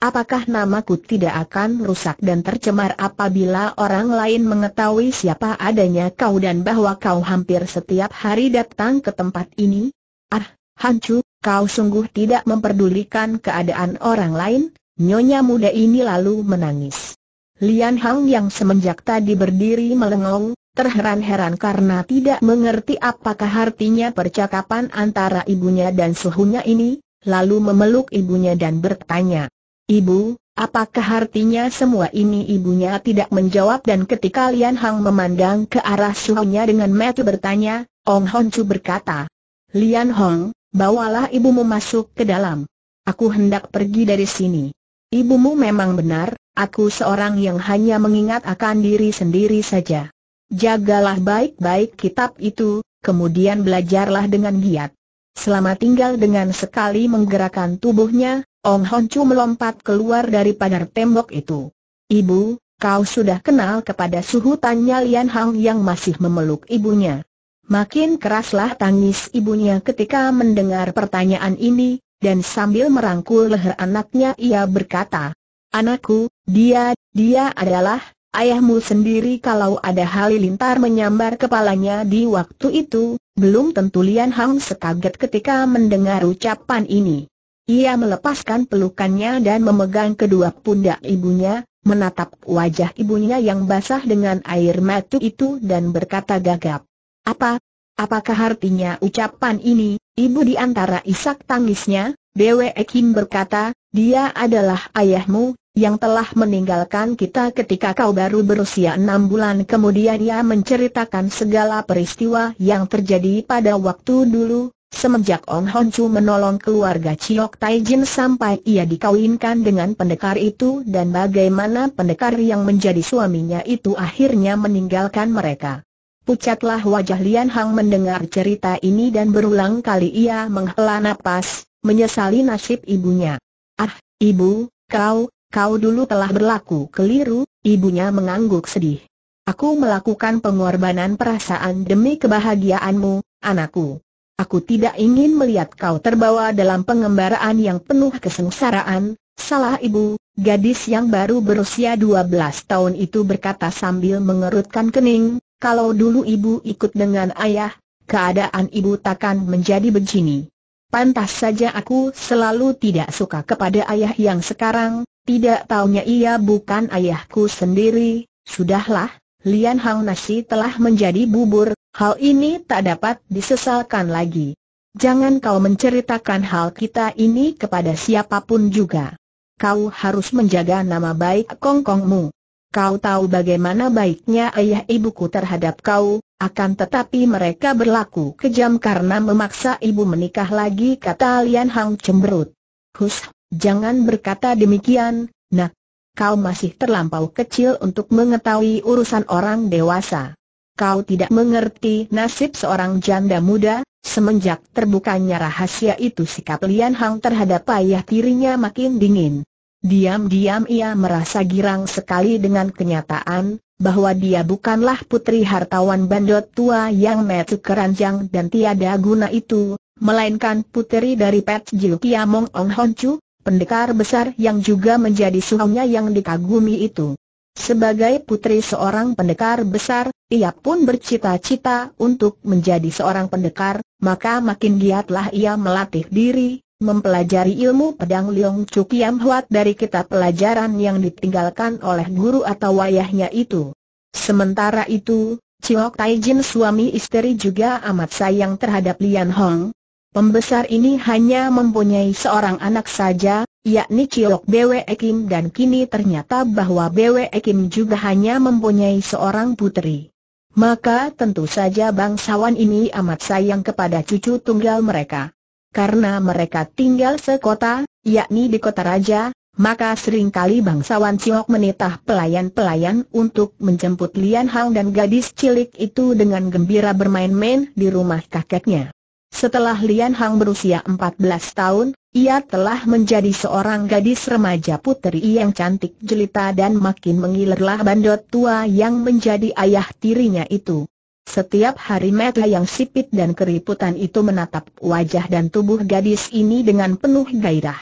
Apakah namaku tidak akan rusak dan tercemar apabila orang lain mengetahui siapa adanya kau dan bahwa kau hampir setiap hari datang ke tempat ini? Ah, Hancu, kau sungguh tidak memperdulikan keadaan orang lain, nyonya muda ini lalu menangis. Lian Hang yang semenjak tadi berdiri melengong, terheran-heran karena tidak mengerti apakah artinya percakapan antara ibunya dan suhunya ini, lalu memeluk ibunya dan bertanya, Ibu, apakah artinya semua ini ibunya tidak menjawab dan ketika Lian Hang memandang ke arah suhunya dengan metu bertanya, Ong Hon Chu berkata, Lian Hong, bawalah ibumu masuk ke dalam. Aku hendak pergi dari sini. Ibumu memang benar, aku seorang yang hanya mengingat akan diri sendiri saja. Jagalah baik-baik kitab itu, kemudian belajarlah dengan giat. Selama tinggal dengan sekali menggerakkan tubuhnya, Ong Hon melompat keluar dari pagar tembok itu. Ibu, kau sudah kenal kepada suhu tanya Lian Hang yang masih memeluk ibunya. Makin keraslah tangis ibunya ketika mendengar pertanyaan ini, dan sambil merangkul leher anaknya ia berkata, Anakku, dia, dia adalah, Ayahmu sendiri kalau ada halilintar menyambar kepalanya di waktu itu, belum tentu Lian Hang sekaget ketika mendengar ucapan ini. Ia melepaskan pelukannya dan memegang kedua pundak ibunya, menatap wajah ibunya yang basah dengan air mata itu dan berkata gagap. Apa? Apakah artinya ucapan ini, ibu di antara isak tangisnya? Dewe Ekim berkata, dia adalah ayahmu, yang telah meninggalkan kita ketika kau baru berusia enam bulan kemudian ia menceritakan segala peristiwa yang terjadi pada waktu dulu, semenjak Ong Hon Chu menolong keluarga Chiok Tai Jin sampai ia dikawinkan dengan pendekar itu dan bagaimana pendekar yang menjadi suaminya itu akhirnya meninggalkan mereka. Pucatlah wajah Lian Hang mendengar cerita ini dan berulang kali ia menghela napas, menyesali nasib ibunya. Ah, ibu, kau, kau dulu telah berlaku keliru, ibunya mengangguk sedih. Aku melakukan pengorbanan perasaan demi kebahagiaanmu, anakku. Aku tidak ingin melihat kau terbawa dalam pengembaraan yang penuh kesengsaraan, salah ibu, gadis yang baru berusia 12 tahun itu berkata sambil mengerutkan kening, kalau dulu ibu ikut dengan ayah, keadaan ibu takkan menjadi begini. Pantas saja aku selalu tidak suka kepada ayah yang sekarang, tidak taunya ia bukan ayahku sendiri, sudahlah, Lian Hang Nasi telah menjadi bubur, hal ini tak dapat disesalkan lagi. Jangan kau menceritakan hal kita ini kepada siapapun juga. Kau harus menjaga nama baik kongkongmu. Kau tahu bagaimana baiknya ayah ibuku terhadap kau, akan tetapi mereka berlaku kejam karena memaksa ibu menikah lagi kata Lian Hang cemberut. Hus, Jangan berkata demikian, nak. Kau masih terlampau kecil untuk mengetahui urusan orang dewasa. Kau tidak mengerti nasib seorang janda muda, semenjak terbukanya rahasia itu sikap Lian Hang terhadap ayah tirinya makin dingin. Diam-diam ia merasa girang sekali dengan kenyataan, bahwa dia bukanlah putri hartawan bandot tua yang metu keranjang dan tiada guna itu, melainkan putri dari Pet Jiu Kiamong Ong Hon Chu, pendekar besar yang juga menjadi suhunya yang dikagumi itu. Sebagai putri seorang pendekar besar, ia pun bercita-cita untuk menjadi seorang pendekar, maka makin giatlah ia melatih diri, mempelajari ilmu pedang Leong Chu Kiam Huat dari kitab pelajaran yang ditinggalkan oleh guru atau wayahnya itu. Sementara itu, Chiok Tai Jin suami istri juga amat sayang terhadap Lian Hong, Pembesar ini hanya mempunyai seorang anak saja, yakni Ciok Bwe Kim dan kini ternyata bahwa Bwe Kim juga hanya mempunyai seorang putri. Maka tentu saja bangsawan ini amat sayang kepada cucu tunggal mereka. Karena mereka tinggal sekota, yakni di kota raja, maka seringkali bangsawan Ciok menitah pelayan-pelayan untuk menjemput Lian Hang dan gadis cilik itu dengan gembira bermain-main di rumah kakeknya. Setelah Lian Hang berusia 14 tahun, ia telah menjadi seorang gadis remaja putri yang cantik jelita dan makin mengilerlah bandot tua yang menjadi ayah tirinya itu. Setiap hari mata yang sipit dan keriputan itu menatap wajah dan tubuh gadis ini dengan penuh gairah.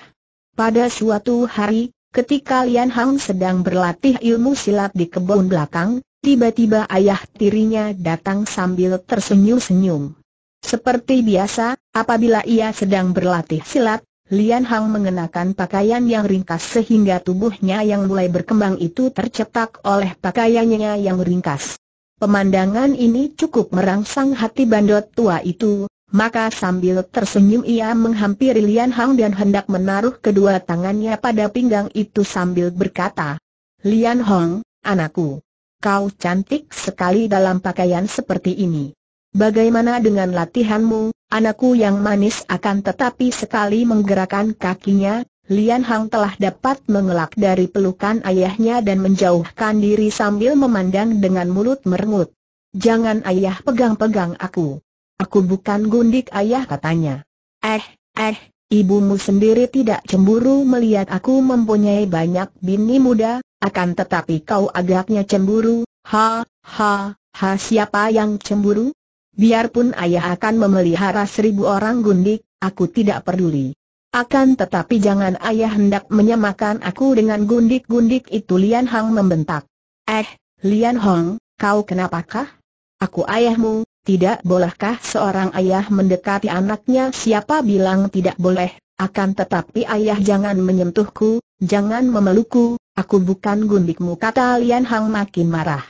Pada suatu hari, ketika Lian Hang sedang berlatih ilmu silat di kebun belakang, tiba-tiba ayah tirinya datang sambil tersenyum-senyum. Seperti biasa, apabila ia sedang berlatih silat, Lian Hang mengenakan pakaian yang ringkas sehingga tubuhnya yang mulai berkembang itu tercetak oleh pakaiannya yang ringkas. Pemandangan ini cukup merangsang hati bandot tua itu, maka sambil tersenyum ia menghampiri Lian Hang dan hendak menaruh kedua tangannya pada pinggang itu sambil berkata, Lian Hong, anakku, kau cantik sekali dalam pakaian seperti ini. Bagaimana dengan latihanmu, anakku yang manis akan tetapi sekali menggerakkan kakinya, Lian Hang telah dapat mengelak dari pelukan ayahnya dan menjauhkan diri sambil memandang dengan mulut merengut. Jangan ayah pegang-pegang aku. Aku bukan gundik ayah katanya. Eh, eh, ibumu sendiri tidak cemburu melihat aku mempunyai banyak bini muda, akan tetapi kau agaknya cemburu, ha, ha, ha siapa yang cemburu? Biarpun ayah akan memelihara seribu orang gundik, aku tidak peduli. Akan tetapi jangan ayah hendak menyamakan aku dengan gundik-gundik itu Lian Hang membentak. Eh, Lian Hong, kau kenapakah? Aku ayahmu, tidak bolehkah seorang ayah mendekati anaknya siapa bilang tidak boleh, akan tetapi ayah jangan menyentuhku, jangan memelukku, aku bukan gundikmu kata Lian Hang makin marah.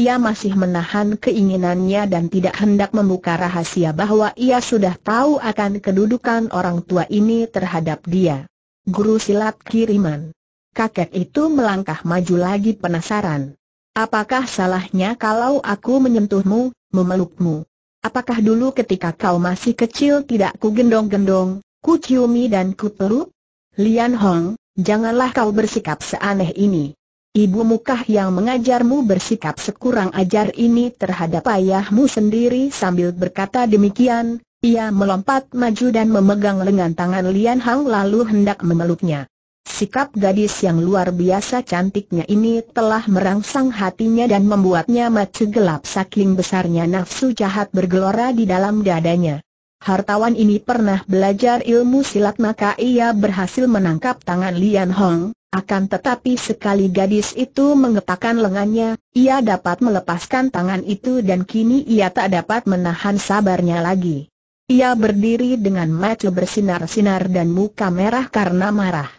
Ia masih menahan keinginannya dan tidak hendak membuka rahasia bahwa ia sudah tahu akan kedudukan orang tua ini terhadap dia. Guru silat kiriman. Kakek itu melangkah maju lagi penasaran. Apakah salahnya kalau aku menyentuhmu, memelukmu? Apakah dulu ketika kau masih kecil tidak ku gendong-gendong, ku ciumi dan ku peluk? Lian Hong, janganlah kau bersikap seaneh ini. Ibu mukah yang mengajarmu bersikap sekurang ajar ini terhadap ayahmu sendiri sambil berkata demikian, ia melompat maju dan memegang lengan tangan Lian Hang lalu hendak memeluknya. Sikap gadis yang luar biasa cantiknya ini telah merangsang hatinya dan membuatnya mati gelap saking besarnya nafsu jahat bergelora di dalam dadanya. Hartawan ini pernah belajar ilmu silat maka ia berhasil menangkap tangan Lian Hong, akan tetapi sekali gadis itu mengepakkan lengannya, ia dapat melepaskan tangan itu dan kini ia tak dapat menahan sabarnya lagi. Ia berdiri dengan mata bersinar-sinar dan muka merah karena marah.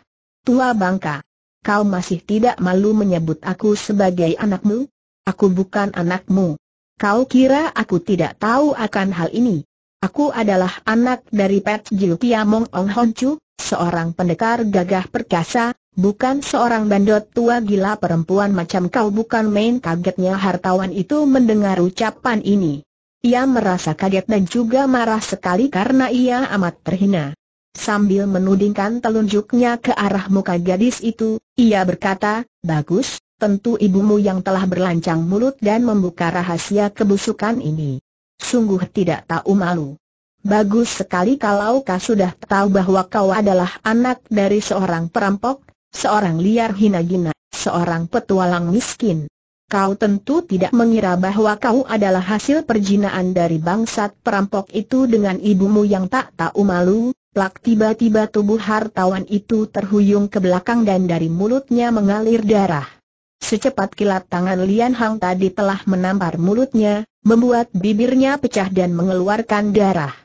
Tua bangka, kau masih tidak malu menyebut aku sebagai anakmu? Aku bukan anakmu. Kau kira aku tidak tahu akan hal ini? Aku adalah anak dari Pet Jiu Tiamong Ong Honcu, seorang pendekar gagah perkasa, Bukan seorang bandot tua gila perempuan macam kau bukan main kagetnya hartawan itu mendengar ucapan ini. Ia merasa kaget dan juga marah sekali karena ia amat terhina. Sambil menudingkan telunjuknya ke arah muka gadis itu, ia berkata, Bagus, tentu ibumu yang telah berlancang mulut dan membuka rahasia kebusukan ini. Sungguh tidak tahu malu. Bagus sekali kalau kau sudah tahu bahwa kau adalah anak dari seorang perampok, Seorang liar hina gina, seorang petualang miskin. Kau tentu tidak mengira bahwa kau adalah hasil perjinaan dari bangsat perampok itu dengan ibumu yang tak tahu malu, plak tiba-tiba tubuh hartawan itu terhuyung ke belakang dan dari mulutnya mengalir darah. Secepat kilat tangan Lian Hang tadi telah menampar mulutnya, membuat bibirnya pecah dan mengeluarkan darah.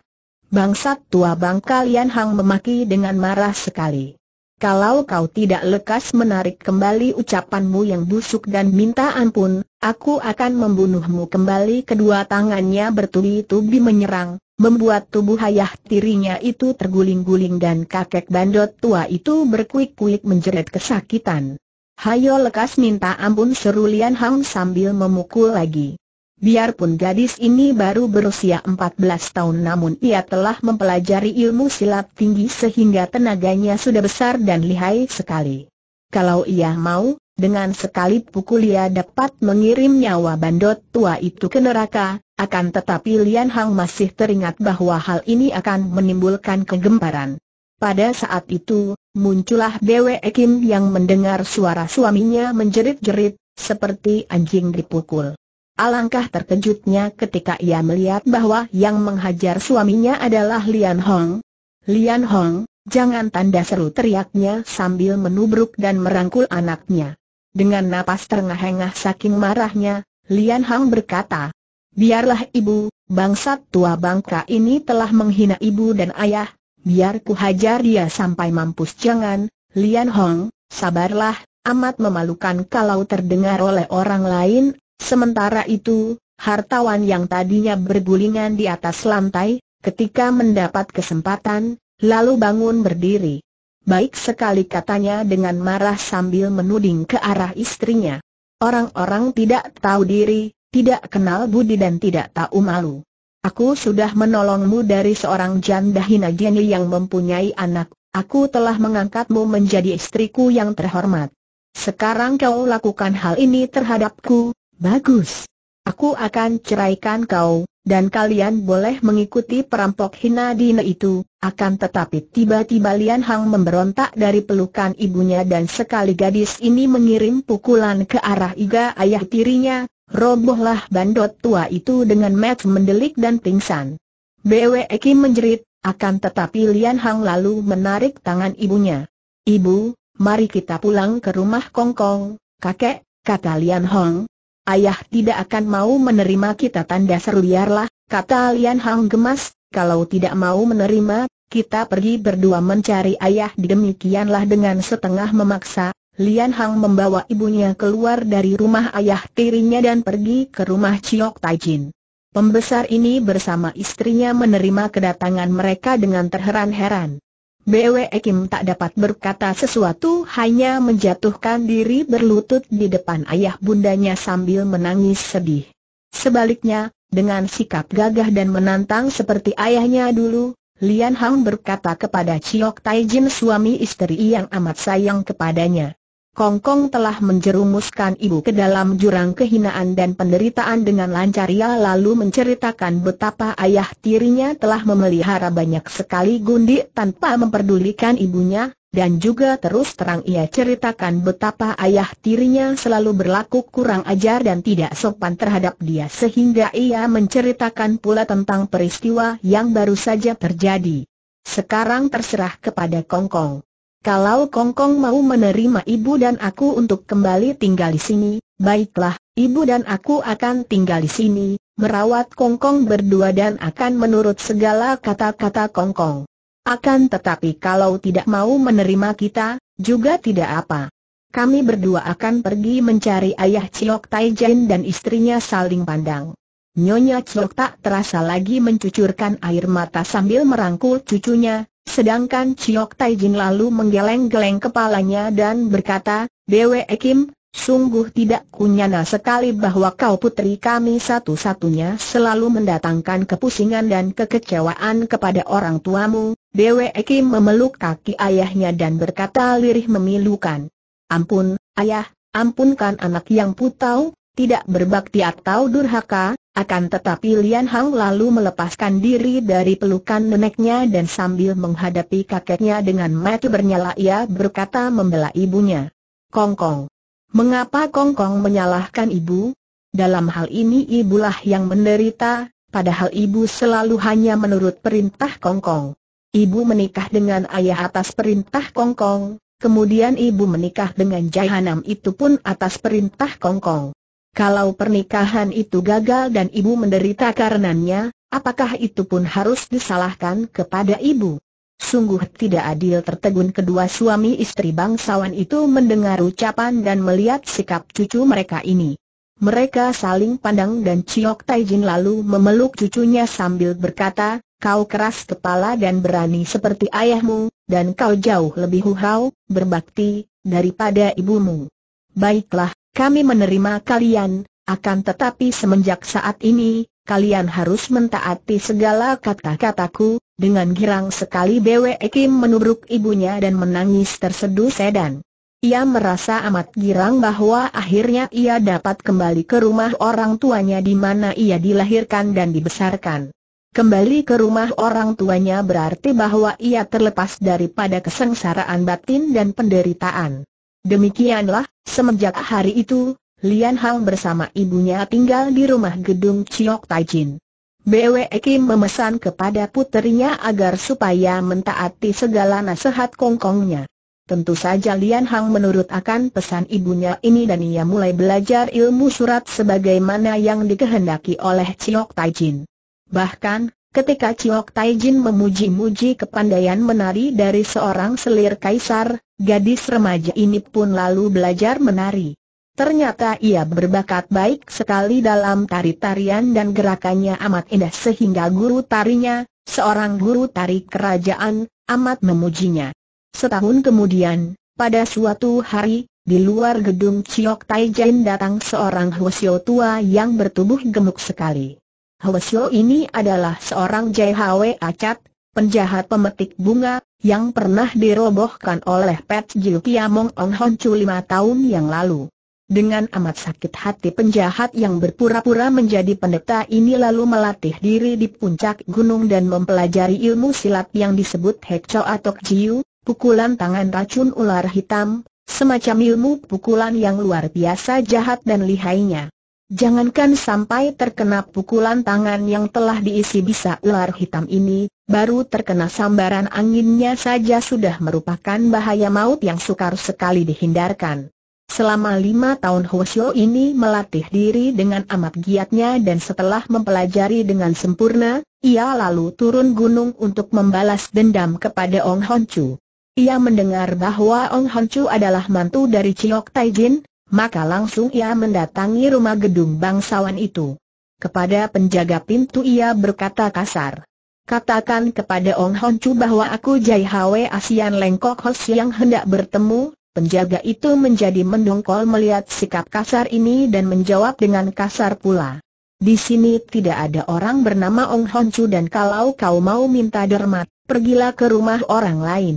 Bangsat tua bangka Lian Hang memaki dengan marah sekali. Kalau kau tidak lekas menarik kembali ucapanmu yang busuk dan minta ampun, aku akan membunuhmu kembali Kedua tangannya bertubi-tubi menyerang, membuat tubuh ayah tirinya itu terguling-guling dan kakek bandot tua itu berkuik-kuik menjerit kesakitan. Hayo lekas minta ampun seru Lian Hang sambil memukul lagi. Biarpun gadis ini baru berusia 14 tahun namun ia telah mempelajari ilmu silat tinggi sehingga tenaganya sudah besar dan lihai sekali. Kalau ia mau, dengan sekali pukul ia dapat mengirim nyawa bandot tua itu ke neraka, akan tetapi Lian Hang masih teringat bahwa hal ini akan menimbulkan kegemparan. Pada saat itu, muncullah Bwe Kim yang mendengar suara suaminya menjerit-jerit, seperti anjing dipukul. Alangkah terkejutnya ketika ia melihat bahwa yang menghajar suaminya adalah Lian Hong. Lian Hong, jangan tanda seru teriaknya sambil menubruk dan merangkul anaknya. Dengan napas terengah-engah saking marahnya, Lian Hong berkata, Biarlah ibu, bangsat tua bangka ini telah menghina ibu dan ayah, biar ku hajar dia sampai mampus jangan, Lian Hong, sabarlah, amat memalukan kalau terdengar oleh orang lain, Sementara itu, hartawan yang tadinya bergulingan di atas lantai, ketika mendapat kesempatan, lalu bangun berdiri. Baik sekali katanya dengan marah sambil menuding ke arah istrinya. Orang-orang tidak tahu diri, tidak kenal budi dan tidak tahu malu. Aku sudah menolongmu dari seorang janda hina jeni yang mempunyai anak, aku telah mengangkatmu menjadi istriku yang terhormat. Sekarang kau lakukan hal ini terhadapku, Bagus. Aku akan ceraikan kau, dan kalian boleh mengikuti perampok hina Dina itu, akan tetapi tiba-tiba Lian Hang memberontak dari pelukan ibunya dan sekali gadis ini mengirim pukulan ke arah iga ayah tirinya, robohlah bandot tua itu dengan match mendelik dan pingsan. Bwe Eki menjerit, akan tetapi Lian Hang lalu menarik tangan ibunya. Ibu, mari kita pulang ke rumah Kongkong, kakek, kata Lian Hong, Ayah tidak akan mau menerima kita tanda seru liarlah, kata Lian Hang gemas, kalau tidak mau menerima, kita pergi berdua mencari ayah demikianlah dengan setengah memaksa, Lian Hang membawa ibunya keluar dari rumah ayah tirinya dan pergi ke rumah Chiok Taijin. Pembesar ini bersama istrinya menerima kedatangan mereka dengan terheran-heran. Bwe Kim tak dapat berkata sesuatu hanya menjatuhkan diri berlutut di depan ayah bundanya sambil menangis sedih. Sebaliknya, dengan sikap gagah dan menantang seperti ayahnya dulu, Lian Hang berkata kepada Chiok Tai suami istri yang amat sayang kepadanya. Kongkong telah menjerumuskan ibu ke dalam jurang kehinaan dan penderitaan dengan lancar ia lalu menceritakan betapa ayah tirinya telah memelihara banyak sekali gundik tanpa memperdulikan ibunya, dan juga terus terang ia ceritakan betapa ayah tirinya selalu berlaku kurang ajar dan tidak sopan terhadap dia sehingga ia menceritakan pula tentang peristiwa yang baru saja terjadi. Sekarang terserah kepada Kongkong. Kalau Kongkong mau menerima ibu dan aku untuk kembali tinggal di sini, baiklah, ibu dan aku akan tinggal di sini, merawat Kongkong berdua dan akan menurut segala kata-kata Kongkong. Akan tetapi kalau tidak mau menerima kita, juga tidak apa. Kami berdua akan pergi mencari ayah Ciok Taijin dan istrinya saling pandang. Nyonya Ciok tak terasa lagi mencucurkan air mata sambil merangkul cucunya, Sedangkan Chiok Tai lalu menggeleng-geleng kepalanya dan berkata, Dewe Kim, sungguh tidak kunyana sekali bahwa kau putri kami satu-satunya selalu mendatangkan kepusingan dan kekecewaan kepada orang tuamu. Dewe Kim memeluk kaki ayahnya dan berkata lirih memilukan. Ampun, ayah, ampunkan anak yang putau, tidak berbakti atau durhaka, akan tetapi Lian Hao lalu melepaskan diri dari pelukan neneknya dan sambil menghadapi kakeknya dengan mata bernyala ia berkata membela ibunya. Kong Kong. Mengapa Kong Kong menyalahkan ibu? Dalam hal ini ibulah yang menderita, padahal ibu selalu hanya menurut perintah Kong Kong. Ibu menikah dengan ayah atas perintah Kong Kong, kemudian ibu menikah dengan Jai Hanam itu pun atas perintah Kong Kong. Kalau pernikahan itu gagal dan ibu menderita karenanya, apakah itu pun harus disalahkan kepada ibu? Sungguh tidak adil tertegun kedua suami istri bangsawan itu mendengar ucapan dan melihat sikap cucu mereka ini. Mereka saling pandang dan Ciok Taijin lalu memeluk cucunya sambil berkata, kau keras kepala dan berani seperti ayahmu, dan kau jauh lebih huhau, berbakti, daripada ibumu. Baiklah, kami menerima kalian, akan tetapi semenjak saat ini, kalian harus mentaati segala kata-kataku, dengan girang sekali Bwe Kim menubruk ibunya dan menangis terseduh sedan. Ia merasa amat girang bahwa akhirnya ia dapat kembali ke rumah orang tuanya di mana ia dilahirkan dan dibesarkan. Kembali ke rumah orang tuanya berarti bahwa ia terlepas daripada kesengsaraan batin dan penderitaan. Demikianlah, semenjak hari itu, Lian Hang bersama ibunya tinggal di rumah gedung Chiok Taijin. Bwe Kim memesan kepada puterinya agar supaya mentaati segala nasihat kongkongnya. Tentu saja Lian Hang menurut akan pesan ibunya ini dan ia mulai belajar ilmu surat sebagaimana yang dikehendaki oleh Chiok Taijin. Bahkan, ketika Chiok Taijin memuji-muji kepandaian menari dari seorang selir kaisar, Gadis remaja ini pun lalu belajar menari. Ternyata ia berbakat baik sekali dalam tari-tarian dan gerakannya amat indah sehingga guru tarinya, seorang guru tari kerajaan, amat memujinya. Setahun kemudian, pada suatu hari, di luar gedung Chiok Taijin datang seorang Hwasyo tua yang bertubuh gemuk sekali. Hwasyo ini adalah seorang Jai Hwe acat, penjahat pemetik bunga, yang pernah dirobohkan oleh Pet Jiu Kiamong Ong Hon lima tahun yang lalu. Dengan amat sakit hati penjahat yang berpura-pura menjadi pendeta ini lalu melatih diri di puncak gunung dan mempelajari ilmu silat yang disebut Hekco atau Jiu, pukulan tangan racun ular hitam, semacam ilmu pukulan yang luar biasa jahat dan lihainya. Jangankan sampai terkena pukulan tangan yang telah diisi bisa ular hitam ini, baru terkena sambaran anginnya saja sudah merupakan bahaya maut yang sukar sekali dihindarkan. Selama lima tahun Hoshio ini melatih diri dengan amat giatnya dan setelah mempelajari dengan sempurna, ia lalu turun gunung untuk membalas dendam kepada Ong Honchu. Ia mendengar bahwa Ong Honchu adalah mantu dari Chiok Taijin, maka langsung ia mendatangi rumah gedung bangsawan itu. Kepada penjaga pintu ia berkata kasar. Katakan kepada Ong Hon Chu bahwa aku Jai Hwe Asian Lengkok Hos yang hendak bertemu, penjaga itu menjadi mendongkol melihat sikap kasar ini dan menjawab dengan kasar pula. Di sini tidak ada orang bernama Ong Hon Chu dan kalau kau mau minta dermat, pergilah ke rumah orang lain.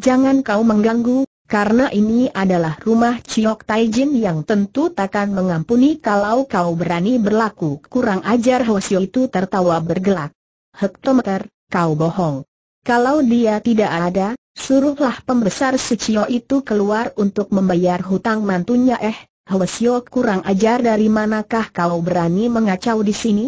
Jangan kau mengganggu, karena ini adalah rumah Chiok Taijin yang tentu takkan mengampuni kalau kau berani berlaku kurang ajar Hoshio itu tertawa bergelak. Hektometer, kau bohong. Kalau dia tidak ada, suruhlah pembesar si Cio itu keluar untuk membayar hutang mantunya eh, Hoshio kurang ajar dari manakah kau berani mengacau di sini?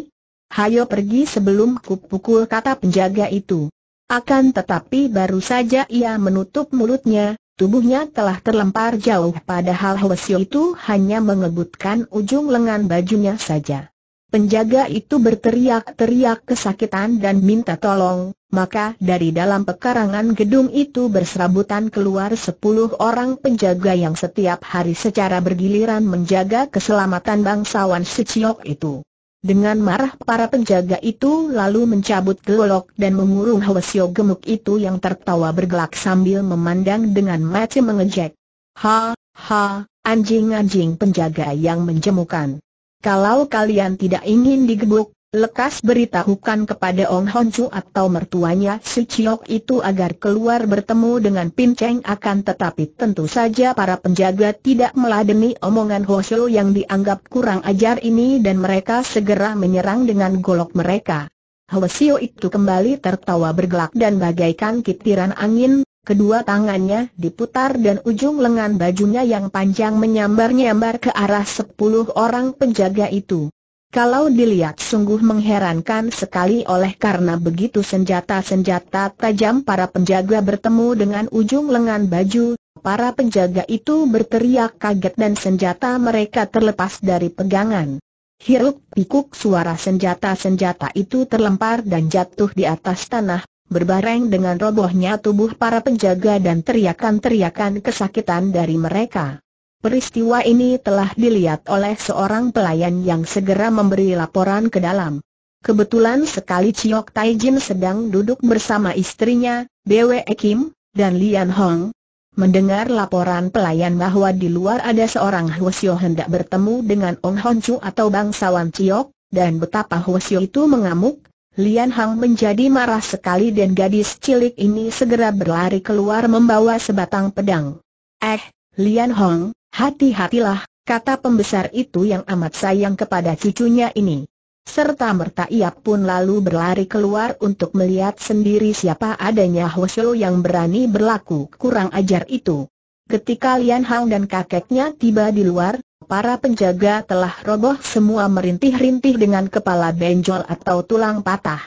Hayo pergi sebelum kupukul kata penjaga itu. Akan tetapi baru saja ia menutup mulutnya, Tubuhnya telah terlempar jauh padahal Hwasyo itu hanya mengebutkan ujung lengan bajunya saja. Penjaga itu berteriak-teriak kesakitan dan minta tolong, maka dari dalam pekarangan gedung itu berserabutan keluar sepuluh orang penjaga yang setiap hari secara bergiliran menjaga keselamatan bangsawan Siciok itu. Dengan marah para penjaga itu lalu mencabut gelok dan mengurung Hwasyo gemuk itu yang tertawa bergelak sambil memandang dengan mata mengejek. Ha, ha, anjing-anjing penjaga yang menjemukan. Kalau kalian tidak ingin digebuk, Lekas beritahukan kepada Ong Hon Chu atau mertuanya si Chiok itu agar keluar bertemu dengan Pin Cheng akan tetapi tentu saja para penjaga tidak meladeni omongan Ho Shou yang dianggap kurang ajar ini dan mereka segera menyerang dengan golok mereka. Ho Shou itu kembali tertawa bergelak dan bagaikan kitiran angin, kedua tangannya diputar dan ujung lengan bajunya yang panjang menyambar-nyambar ke arah sepuluh orang penjaga itu. Kalau dilihat sungguh mengherankan sekali oleh karena begitu senjata-senjata tajam para penjaga bertemu dengan ujung lengan baju, para penjaga itu berteriak kaget dan senjata mereka terlepas dari pegangan. Hiruk pikuk suara senjata-senjata itu terlempar dan jatuh di atas tanah, berbareng dengan robohnya tubuh para penjaga dan teriakan-teriakan kesakitan dari mereka. Peristiwa ini telah dilihat oleh seorang pelayan yang segera memberi laporan ke dalam. Kebetulan sekali Chiok Taijin sedang duduk bersama istrinya, Dewe Kim, dan Lian Hong. Mendengar laporan pelayan bahwa di luar ada seorang Hwasyo hendak bertemu dengan Ong Hon Chu atau bangsawan Chiok, dan betapa Hwasyo itu mengamuk, Lian Hong menjadi marah sekali dan gadis cilik ini segera berlari keluar membawa sebatang pedang. Eh, Lian Hong, Hati-hatilah, kata pembesar itu yang amat sayang kepada cucunya ini. Serta merta ia pun lalu berlari keluar untuk melihat sendiri siapa adanya Hosho yang berani berlaku kurang ajar itu. Ketika Lian Hang dan kakeknya tiba di luar, para penjaga telah roboh semua merintih-rintih dengan kepala benjol atau tulang patah.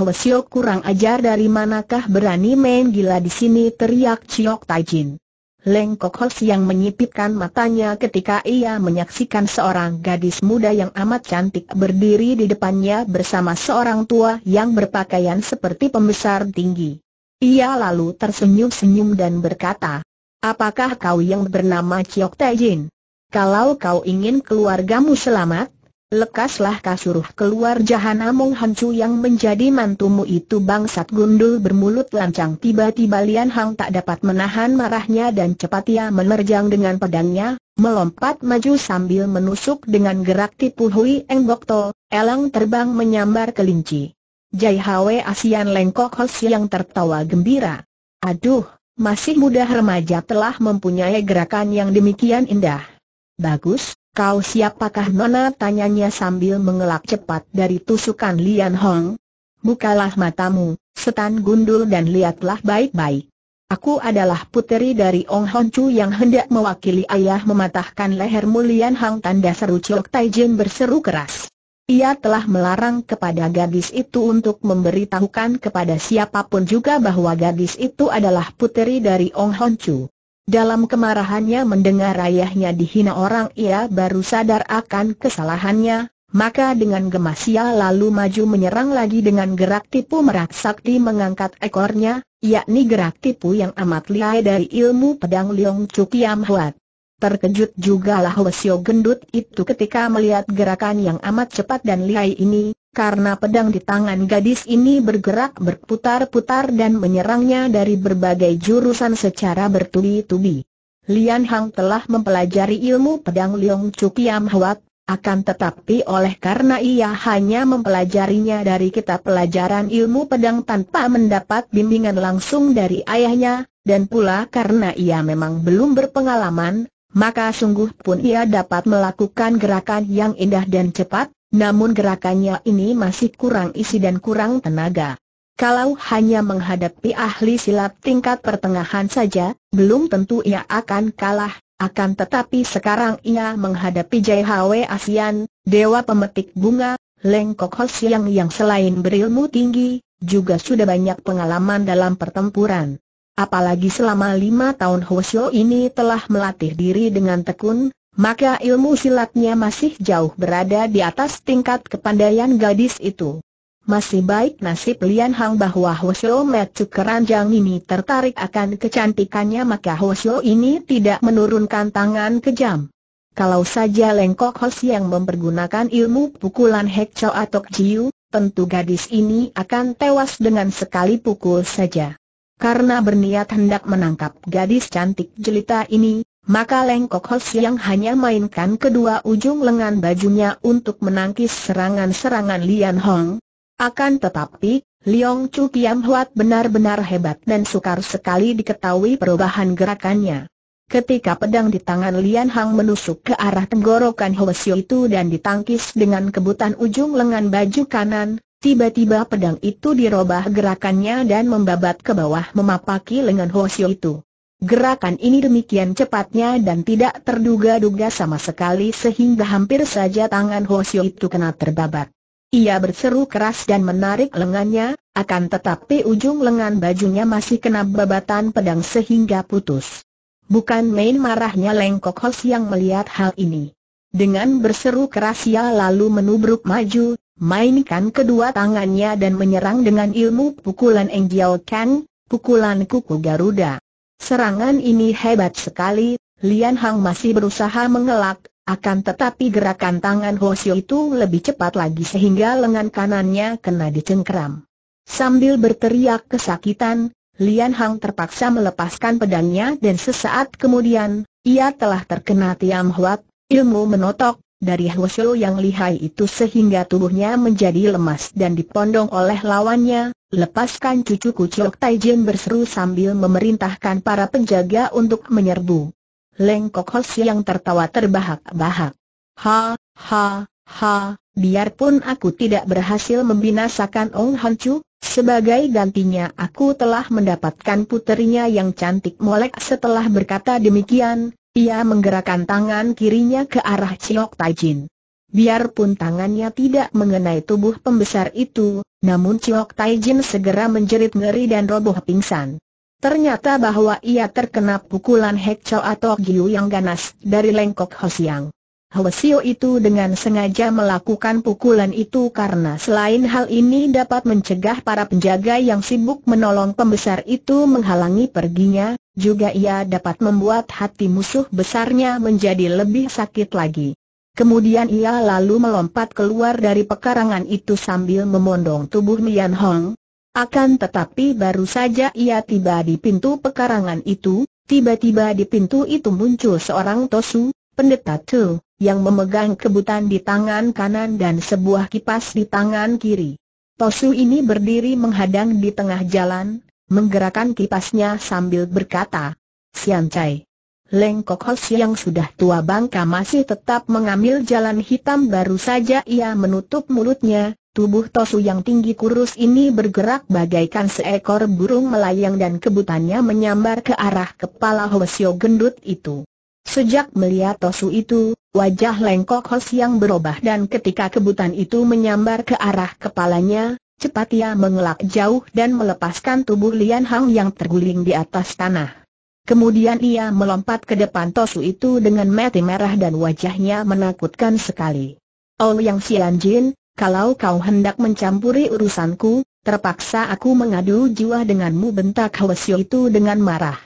Hwasyo kurang ajar dari manakah berani main gila di sini teriak Ciok Taijin. Leng Kokhos yang menyipitkan matanya ketika ia menyaksikan seorang gadis muda yang amat cantik berdiri di depannya bersama seorang tua yang berpakaian seperti pembesar tinggi. Ia lalu tersenyum-senyum dan berkata, Apakah kau yang bernama Chiok Jin? Kalau kau ingin keluargamu selamat, Lekaslah kasuruh keluar jahanamu hancu yang menjadi mantumu itu bangsat gundul bermulut lancang tiba-tiba Lian Hang tak dapat menahan marahnya dan cepat ia menerjang dengan pedangnya, melompat maju sambil menusuk dengan gerak tipu Hui Eng Bokto, elang terbang menyambar kelinci. Jai Hwe Asian Lengkok Hos yang tertawa gembira. Aduh, masih muda remaja telah mempunyai gerakan yang demikian indah. Bagus, Kau siapakah Nona? Tanyanya sambil mengelak cepat dari tusukan Lian Hong. Bukalah matamu, setan gundul dan lihatlah baik-baik. Aku adalah puteri dari Ong Hon Chu yang hendak mewakili ayah mematahkan lehermu Lian Hang tanda seru Chok Tai Jin berseru keras. Ia telah melarang kepada gadis itu untuk memberitahukan kepada siapapun juga bahwa gadis itu adalah puteri dari Ong Hon Chu. Dalam kemarahannya mendengar ayahnya dihina orang ia baru sadar akan kesalahannya, maka dengan gemas ia lalu maju menyerang lagi dengan gerak tipu merak sakti mengangkat ekornya, yakni gerak tipu yang amat liai dari ilmu pedang Leong Chuk Yam Huat. Terkejut juga lah Wesio gendut itu ketika melihat gerakan yang amat cepat dan liai ini, karena pedang di tangan gadis ini bergerak berputar-putar dan menyerangnya dari berbagai jurusan secara bertubi-tubi. Lian Hang telah mempelajari ilmu pedang Leong Chu Kiam Huat, akan tetapi oleh karena ia hanya mempelajarinya dari kitab pelajaran ilmu pedang tanpa mendapat bimbingan langsung dari ayahnya, dan pula karena ia memang belum berpengalaman, maka sungguh pun ia dapat melakukan gerakan yang indah dan cepat, namun gerakannya ini masih kurang isi dan kurang tenaga. Kalau hanya menghadapi ahli silat tingkat pertengahan saja, belum tentu ia akan kalah, akan tetapi sekarang ia menghadapi Hwe ASEAN, Dewa Pemetik Bunga, Leng Kok Ho Siang yang selain berilmu tinggi, juga sudah banyak pengalaman dalam pertempuran. Apalagi selama lima tahun Hwasyo ini telah melatih diri dengan tekun, maka ilmu silatnya masih jauh berada di atas tingkat kepandaian gadis itu. Masih baik nasib Lian Hang bahwa Hoshio Metsu keranjang ini tertarik akan kecantikannya maka Hoshio ini tidak menurunkan tangan kejam. Kalau saja Lengkok Hos yang mempergunakan ilmu pukulan Hekcho atau Jiu, tentu gadis ini akan tewas dengan sekali pukul saja. Karena berniat hendak menangkap gadis cantik jelita ini, maka lengkok Hos yang hanya mainkan kedua ujung lengan bajunya untuk menangkis serangan-serangan Lian Hong. Akan tetapi, Liong Chu Kiam Huat benar-benar hebat dan sukar sekali diketahui perubahan gerakannya. Ketika pedang di tangan Lian Hong menusuk ke arah tenggorokan Hwasyo itu dan ditangkis dengan kebutan ujung lengan baju kanan, tiba-tiba pedang itu dirobah gerakannya dan membabat ke bawah memapaki lengan Hwasyo itu. Gerakan ini demikian cepatnya dan tidak terduga-duga sama sekali sehingga hampir saja tangan Hosio itu kena terbabat. Ia berseru keras dan menarik lengannya, akan tetapi ujung lengan bajunya masih kena babatan pedang sehingga putus. Bukan main marahnya Lengkok Hos yang melihat hal ini. Dengan berseru keras ia lalu menubruk maju, mainkan kedua tangannya dan menyerang dengan ilmu pukulan Engjiao Kan, pukulan kuku Garuda. Serangan ini hebat sekali, Lian Hang masih berusaha mengelak, akan tetapi gerakan tangan Hosio itu lebih cepat lagi sehingga lengan kanannya kena dicengkram. Sambil berteriak kesakitan, Lian Hang terpaksa melepaskan pedangnya dan sesaat kemudian, ia telah terkena Tiam Huat, ilmu menotok, dari Hwasyo yang lihai itu sehingga tubuhnya menjadi lemas dan dipondong oleh lawannya, lepaskan cucuku Chok Taijin berseru sambil memerintahkan para penjaga untuk menyerbu. Lengkok Kok Hos yang tertawa terbahak-bahak. Ha, ha, ha, biarpun aku tidak berhasil membinasakan Ong Han Chu, sebagai gantinya aku telah mendapatkan puterinya yang cantik molek setelah berkata demikian, ia menggerakkan tangan kirinya ke arah Ciok Taijin. Biarpun tangannya tidak mengenai tubuh pembesar itu, namun Ciok Taijin segera menjerit ngeri dan roboh pingsan. Ternyata bahwa ia terkena pukulan Chow atau Giu yang ganas dari lengkok Hosiang. Hwasio itu dengan sengaja melakukan pukulan itu karena selain hal ini dapat mencegah para penjaga yang sibuk menolong pembesar itu menghalangi perginya, juga ia dapat membuat hati musuh besarnya menjadi lebih sakit lagi. Kemudian ia lalu melompat keluar dari pekarangan itu sambil memondong tubuh Mian Hong. Akan tetapi baru saja ia tiba di pintu pekarangan itu, tiba-tiba di pintu itu muncul seorang Tosu, Pendeta Tu, yang memegang kebutan di tangan kanan dan sebuah kipas di tangan kiri. Tosu ini berdiri menghadang di tengah jalan, menggerakkan kipasnya sambil berkata, Sian Lengkok Leng Hos yang sudah tua bangka masih tetap mengambil jalan hitam baru saja ia menutup mulutnya, tubuh Tosu yang tinggi kurus ini bergerak bagaikan seekor burung melayang dan kebutannya menyambar ke arah kepala Hwasyo gendut itu. Sejak melihat Tosu itu, wajah Lengkok Hos yang berubah dan ketika kebutan itu menyambar ke arah kepalanya, cepat ia mengelak jauh dan melepaskan tubuh Lian Hang yang terguling di atas tanah. Kemudian ia melompat ke depan Tosu itu dengan mati merah dan wajahnya menakutkan sekali. Oh yang Sian Jin, kalau kau hendak mencampuri urusanku, terpaksa aku mengadu jiwa denganmu bentak Hwasyo itu dengan marah.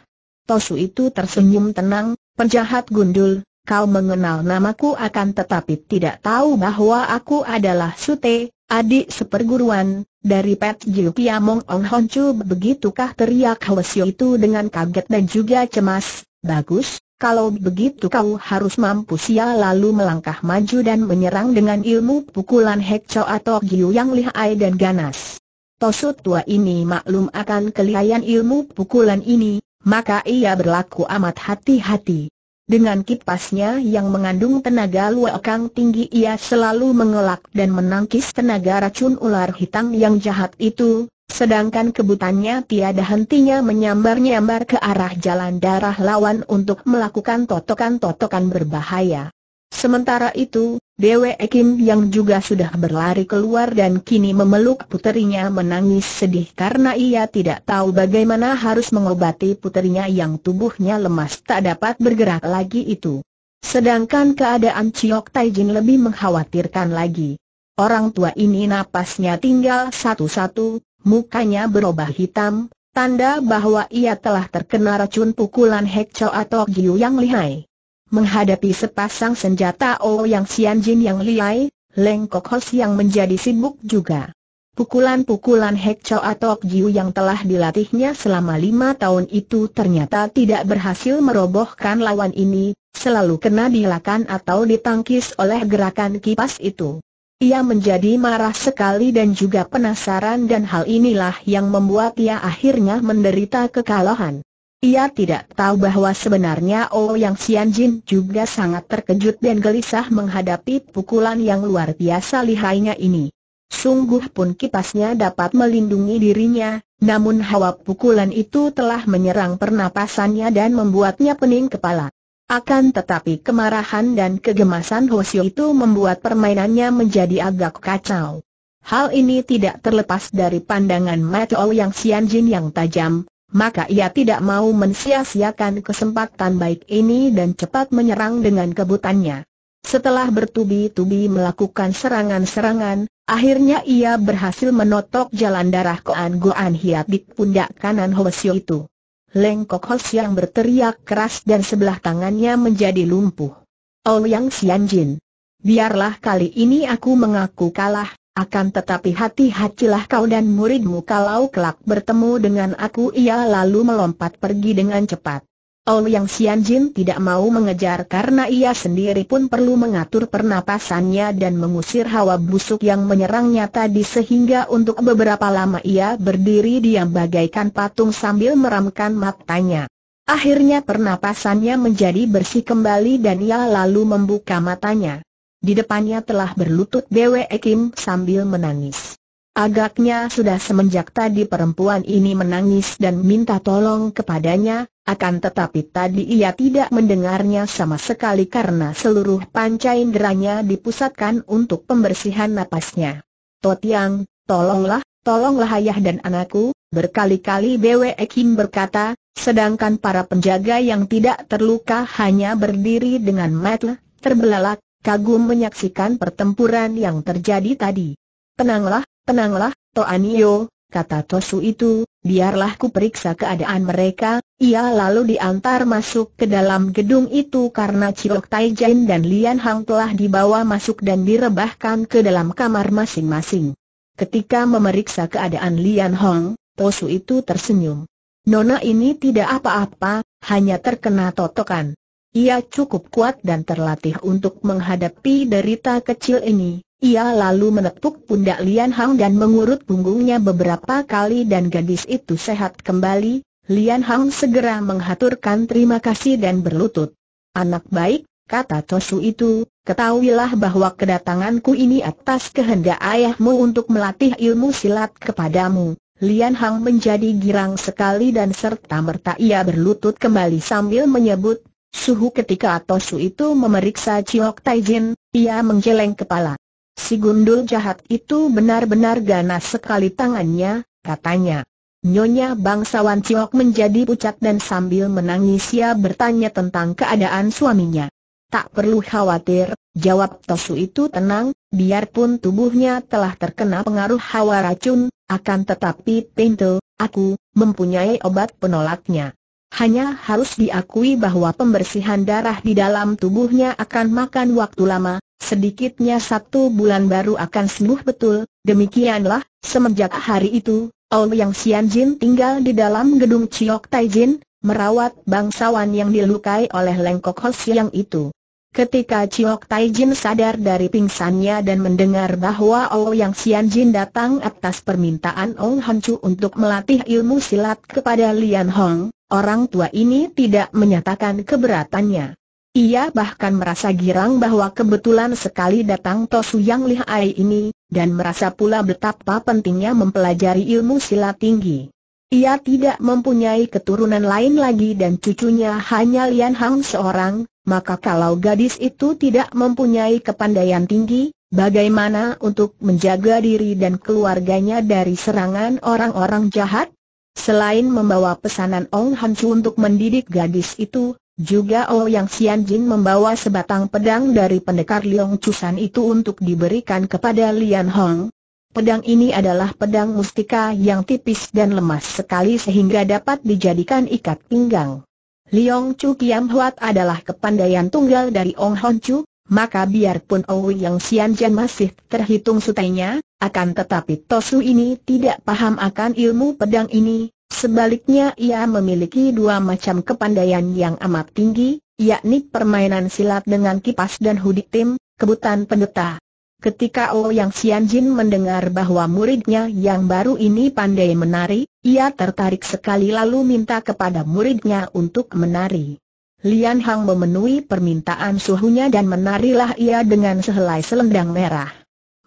Tosu itu tersenyum tenang, penjahat gundul, kau mengenal namaku akan tetapi tidak tahu bahwa aku adalah Sute, adik seperguruan, dari Pet Jiu Piamong Ong Hon begitukah teriak Hwasyo itu dengan kaget dan juga cemas, bagus, kalau begitu kau harus mampu sia lalu melangkah maju dan menyerang dengan ilmu pukulan Hekco atau Jiu yang lihai dan ganas. Tosu tua ini maklum akan kelihayan ilmu pukulan ini, maka ia berlaku amat hati-hati. Dengan kipasnya yang mengandung tenaga luakang tinggi ia selalu mengelak dan menangkis tenaga racun ular hitam yang jahat itu, sedangkan kebutannya tiada hentinya menyambar-nyambar ke arah jalan darah lawan untuk melakukan totokan-totokan berbahaya. Sementara itu, Dewe Ekim yang juga sudah berlari keluar dan kini memeluk puterinya menangis sedih karena ia tidak tahu bagaimana harus mengobati puterinya yang tubuhnya lemas tak dapat bergerak lagi itu. Sedangkan keadaan Chiok Taijin lebih mengkhawatirkan lagi. Orang tua ini napasnya tinggal satu-satu, mukanya berubah hitam, tanda bahwa ia telah terkena racun pukulan Chow atau Giu yang lihai menghadapi sepasang senjata Oh yang Sian Jin yang liai, Leng Kok Hos yang menjadi sibuk juga. Pukulan-pukulan Hek Chow atau Jiu yang telah dilatihnya selama lima tahun itu ternyata tidak berhasil merobohkan lawan ini, selalu kena dilakan atau ditangkis oleh gerakan kipas itu. Ia menjadi marah sekali dan juga penasaran dan hal inilah yang membuat ia akhirnya menderita kekalahan. Ia tidak tahu bahwa sebenarnya Ouyang oh Xianjin juga sangat terkejut dan gelisah menghadapi pukulan yang luar biasa lihainya ini. Sungguh pun kipasnya dapat melindungi dirinya, namun hawa pukulan itu telah menyerang pernapasannya dan membuatnya pening kepala. Akan tetapi kemarahan dan kegemasan Hosio itu membuat permainannya menjadi agak kacau. Hal ini tidak terlepas dari pandangan mata Ouyang oh Xianjin yang tajam, maka ia tidak mau mensia-siakan kesempatan baik ini dan cepat menyerang dengan kebutannya. Setelah bertubi-tubi melakukan serangan-serangan, akhirnya ia berhasil menotok jalan darah Koan Goan Hiat di pundak kanan Hosio itu. Lengkok Hos yang berteriak keras dan sebelah tangannya menjadi lumpuh. Oh Yang Xianjin, biarlah kali ini aku mengaku kalah, akan tetapi hati-hatilah kau dan muridmu kalau kelak bertemu dengan aku ia lalu melompat pergi dengan cepat. Ouyang Yang Xianjin tidak mau mengejar karena ia sendiri pun perlu mengatur pernapasannya dan mengusir hawa busuk yang menyerangnya tadi sehingga untuk beberapa lama ia berdiri diam bagaikan patung sambil meramkan matanya. Akhirnya pernapasannya menjadi bersih kembali dan ia lalu membuka matanya. Di depannya telah berlutut Bwe Kim sambil menangis. Agaknya sudah semenjak tadi perempuan ini menangis dan minta tolong kepadanya, akan tetapi tadi ia tidak mendengarnya sama sekali karena seluruh panca inderanya dipusatkan untuk pembersihan napasnya. Totiang, tolonglah, tolonglah ayah dan anakku, berkali-kali Bwe Kim berkata, sedangkan para penjaga yang tidak terluka hanya berdiri dengan matlah, terbelalak, kagum menyaksikan pertempuran yang terjadi tadi. Tenanglah, tenanglah, Toanio, kata Tosu itu, biarlah ku periksa keadaan mereka, ia lalu diantar masuk ke dalam gedung itu karena Cilok Taijin dan Lian Hang telah dibawa masuk dan direbahkan ke dalam kamar masing-masing. Ketika memeriksa keadaan Lian Hong, Tosu itu tersenyum. Nona ini tidak apa-apa, hanya terkena totokan. Ia cukup kuat dan terlatih untuk menghadapi derita kecil ini. Ia lalu menepuk pundak Lian Hang dan mengurut punggungnya beberapa kali dan gadis itu sehat kembali. Lian Hang segera menghaturkan terima kasih dan berlutut. Anak baik, kata Tosu itu, ketahuilah bahwa kedatanganku ini atas kehendak ayahmu untuk melatih ilmu silat kepadamu. Lian Hang menjadi girang sekali dan serta merta ia berlutut kembali sambil menyebut Suhu ketika Tosu itu memeriksa Chiok Taijin, ia menggeleng kepala. Si gundul jahat itu benar-benar ganas sekali tangannya, katanya. Nyonya bangsawan Ciok menjadi pucat dan sambil menangis ia bertanya tentang keadaan suaminya. Tak perlu khawatir, jawab Tosu itu tenang, biarpun tubuhnya telah terkena pengaruh hawa racun, akan tetapi pintu, aku, mempunyai obat penolaknya. Hanya harus diakui bahwa pembersihan darah di dalam tubuhnya akan makan waktu lama, sedikitnya satu bulan baru akan sembuh betul. Demikianlah, semenjak hari itu, Ol Yang Xian tinggal di dalam gedung Chiok Taijin, merawat bangsawan yang dilukai oleh Lengkok Hos itu. Ketika Chiok Taijin sadar dari pingsannya dan mendengar bahwa Oh Yang Xian datang atas permintaan Ong Han untuk melatih ilmu silat kepada Lian Hong, Orang tua ini tidak menyatakan keberatannya. Ia bahkan merasa girang bahwa kebetulan sekali datang Tosu yang lihai ini, dan merasa pula betapa pentingnya mempelajari ilmu silat tinggi. Ia tidak mempunyai keturunan lain lagi dan cucunya hanya Lian Hang seorang, maka kalau gadis itu tidak mempunyai kepandaian tinggi, bagaimana untuk menjaga diri dan keluarganya dari serangan orang-orang jahat? Selain membawa pesanan Ong Han Chu untuk mendidik gadis itu, juga Oh Yang Xian Jin membawa sebatang pedang dari pendekar Liong Chusan itu untuk diberikan kepada Lian Hong. Pedang ini adalah pedang mustika yang tipis dan lemas sekali sehingga dapat dijadikan ikat pinggang. Liong Chu Kiam Huat adalah kepandaian tunggal dari Ong Hon Chu, maka biarpun Owi yang Xianjian masih terhitung sutainya, akan tetapi Tosu ini tidak paham akan ilmu pedang ini, sebaliknya ia memiliki dua macam kepandaian yang amat tinggi, yakni permainan silat dengan kipas dan tim, kebutan pendeta. Ketika O Yang Xianjin mendengar bahwa muridnya yang baru ini pandai menari, ia tertarik sekali lalu minta kepada muridnya untuk menari. Lian Hang memenuhi permintaan suhunya dan menarilah ia dengan sehelai selendang merah.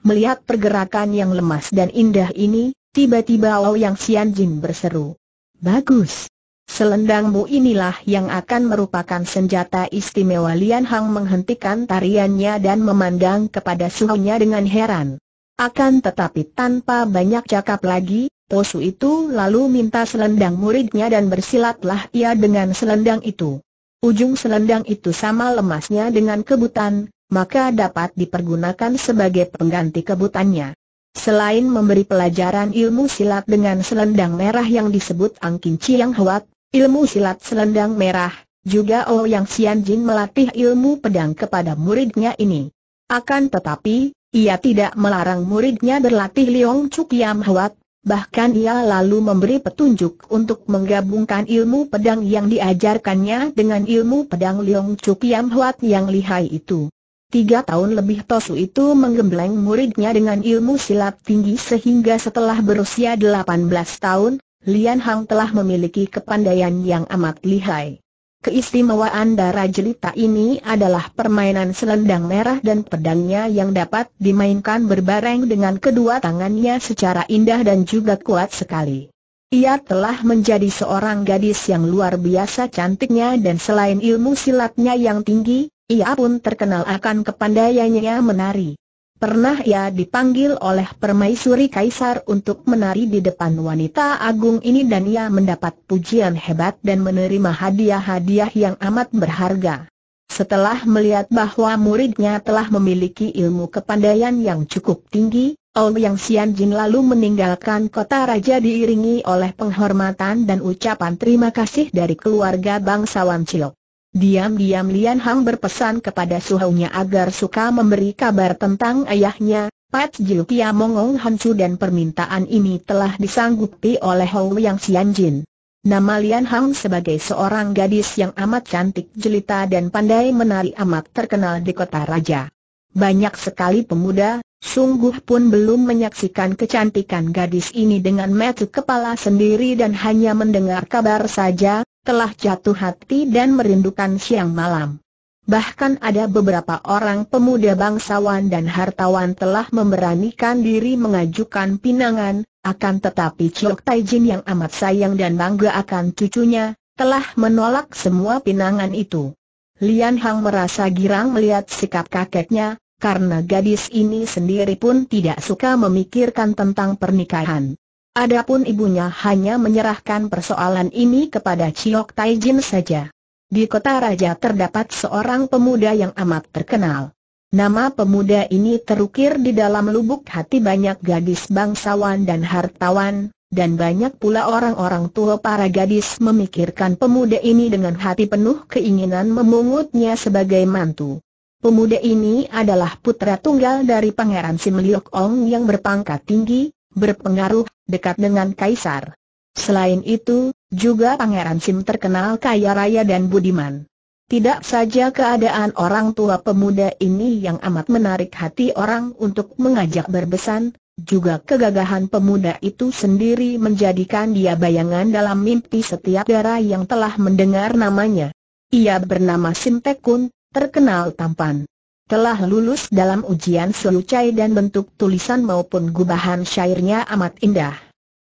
Melihat pergerakan yang lemas dan indah ini, tiba-tiba Lao Yang Xian Jin berseru. Bagus! Selendangmu inilah yang akan merupakan senjata istimewa Lian Hang menghentikan tariannya dan memandang kepada suhunya dengan heran. Akan tetapi tanpa banyak cakap lagi, Tosu itu lalu minta selendang muridnya dan bersilatlah ia dengan selendang itu. Ujung selendang itu sama lemasnya dengan kebutan, maka dapat dipergunakan sebagai pengganti kebutannya. Selain memberi pelajaran ilmu silat dengan selendang merah yang disebut Angkin Chiang Huat, ilmu silat selendang merah, juga Oh Yang Xian Jin melatih ilmu pedang kepada muridnya ini. Akan tetapi, ia tidak melarang muridnya berlatih Liong Chuk Yam Huat, Bahkan ia lalu memberi petunjuk untuk menggabungkan ilmu pedang yang diajarkannya dengan ilmu pedang Leong Chuk Yam Huat yang lihai itu. Tiga tahun lebih Tosu itu menggembleng muridnya dengan ilmu silat tinggi sehingga setelah berusia 18 tahun, Lian Hang telah memiliki kepandaian yang amat lihai. Keistimewaan darah jelita ini adalah permainan selendang merah dan pedangnya yang dapat dimainkan berbareng dengan kedua tangannya secara indah dan juga kuat sekali. Ia telah menjadi seorang gadis yang luar biasa cantiknya dan selain ilmu silatnya yang tinggi, ia pun terkenal akan kepandaiannya menari. Pernah ia dipanggil oleh permaisuri kaisar untuk menari di depan wanita agung ini dan ia mendapat pujian hebat dan menerima hadiah-hadiah yang amat berharga. Setelah melihat bahwa muridnya telah memiliki ilmu kepandaian yang cukup tinggi, Ouyang Xianjin lalu meninggalkan kota raja diiringi oleh penghormatan dan ucapan terima kasih dari keluarga bangsawan Cilok. Diam-diam Lian Hang berpesan kepada suhunya agar suka memberi kabar tentang ayahnya, Pat Jiu Kia Mongong Hansu dan permintaan ini telah disanggupi oleh Hou Yang Xianjin. Nama Lian Hang sebagai seorang gadis yang amat cantik jelita dan pandai menari amat terkenal di kota raja. Banyak sekali pemuda, sungguh pun belum menyaksikan kecantikan gadis ini dengan metu kepala sendiri dan hanya mendengar kabar saja, telah jatuh hati dan merindukan siang malam. Bahkan ada beberapa orang pemuda bangsawan dan hartawan telah memberanikan diri mengajukan pinangan, akan tetapi Chok Taijin yang amat sayang dan bangga akan cucunya, telah menolak semua pinangan itu. Lian Hang merasa girang melihat sikap kakeknya, karena gadis ini sendiri pun tidak suka memikirkan tentang pernikahan. Adapun ibunya hanya menyerahkan persoalan ini kepada Chiok Taijin saja. Di kota raja terdapat seorang pemuda yang amat terkenal. Nama pemuda ini terukir di dalam lubuk hati banyak gadis bangsawan dan hartawan, dan banyak pula orang-orang tua para gadis memikirkan pemuda ini dengan hati penuh keinginan memungutnya sebagai mantu. Pemuda ini adalah putra tunggal dari Pangeran Simliok Ong yang berpangkat tinggi, berpengaruh, dekat dengan Kaisar. Selain itu, juga Pangeran Sim terkenal kaya raya dan budiman. Tidak saja keadaan orang tua pemuda ini yang amat menarik hati orang untuk mengajak berbesan, juga kegagahan pemuda itu sendiri menjadikan dia bayangan dalam mimpi setiap darah yang telah mendengar namanya. Ia bernama Sim Tekun, terkenal tampan telah lulus dalam ujian Suucai dan bentuk tulisan maupun gubahan syairnya amat indah.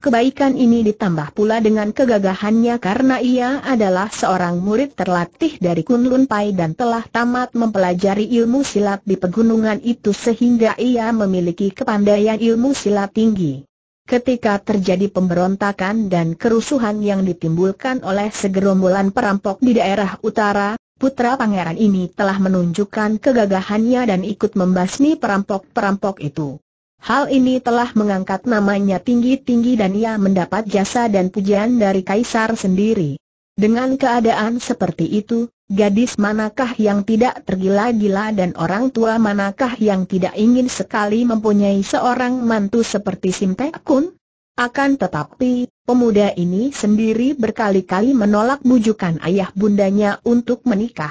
Kebaikan ini ditambah pula dengan kegagahannya karena ia adalah seorang murid terlatih dari Kunlun Pai dan telah tamat mempelajari ilmu silat di pegunungan itu sehingga ia memiliki kepandaian ilmu silat tinggi. Ketika terjadi pemberontakan dan kerusuhan yang ditimbulkan oleh segerombolan perampok di daerah utara, Putra pangeran ini telah menunjukkan kegagahannya dan ikut membasmi perampok-perampok itu. Hal ini telah mengangkat namanya tinggi-tinggi dan ia mendapat jasa dan pujian dari kaisar sendiri. Dengan keadaan seperti itu, gadis manakah yang tidak tergila-gila dan orang tua manakah yang tidak ingin sekali mempunyai seorang mantu seperti Simtek Kun? Akan tetapi, Pemuda ini sendiri berkali-kali menolak bujukan ayah bundanya untuk menikah.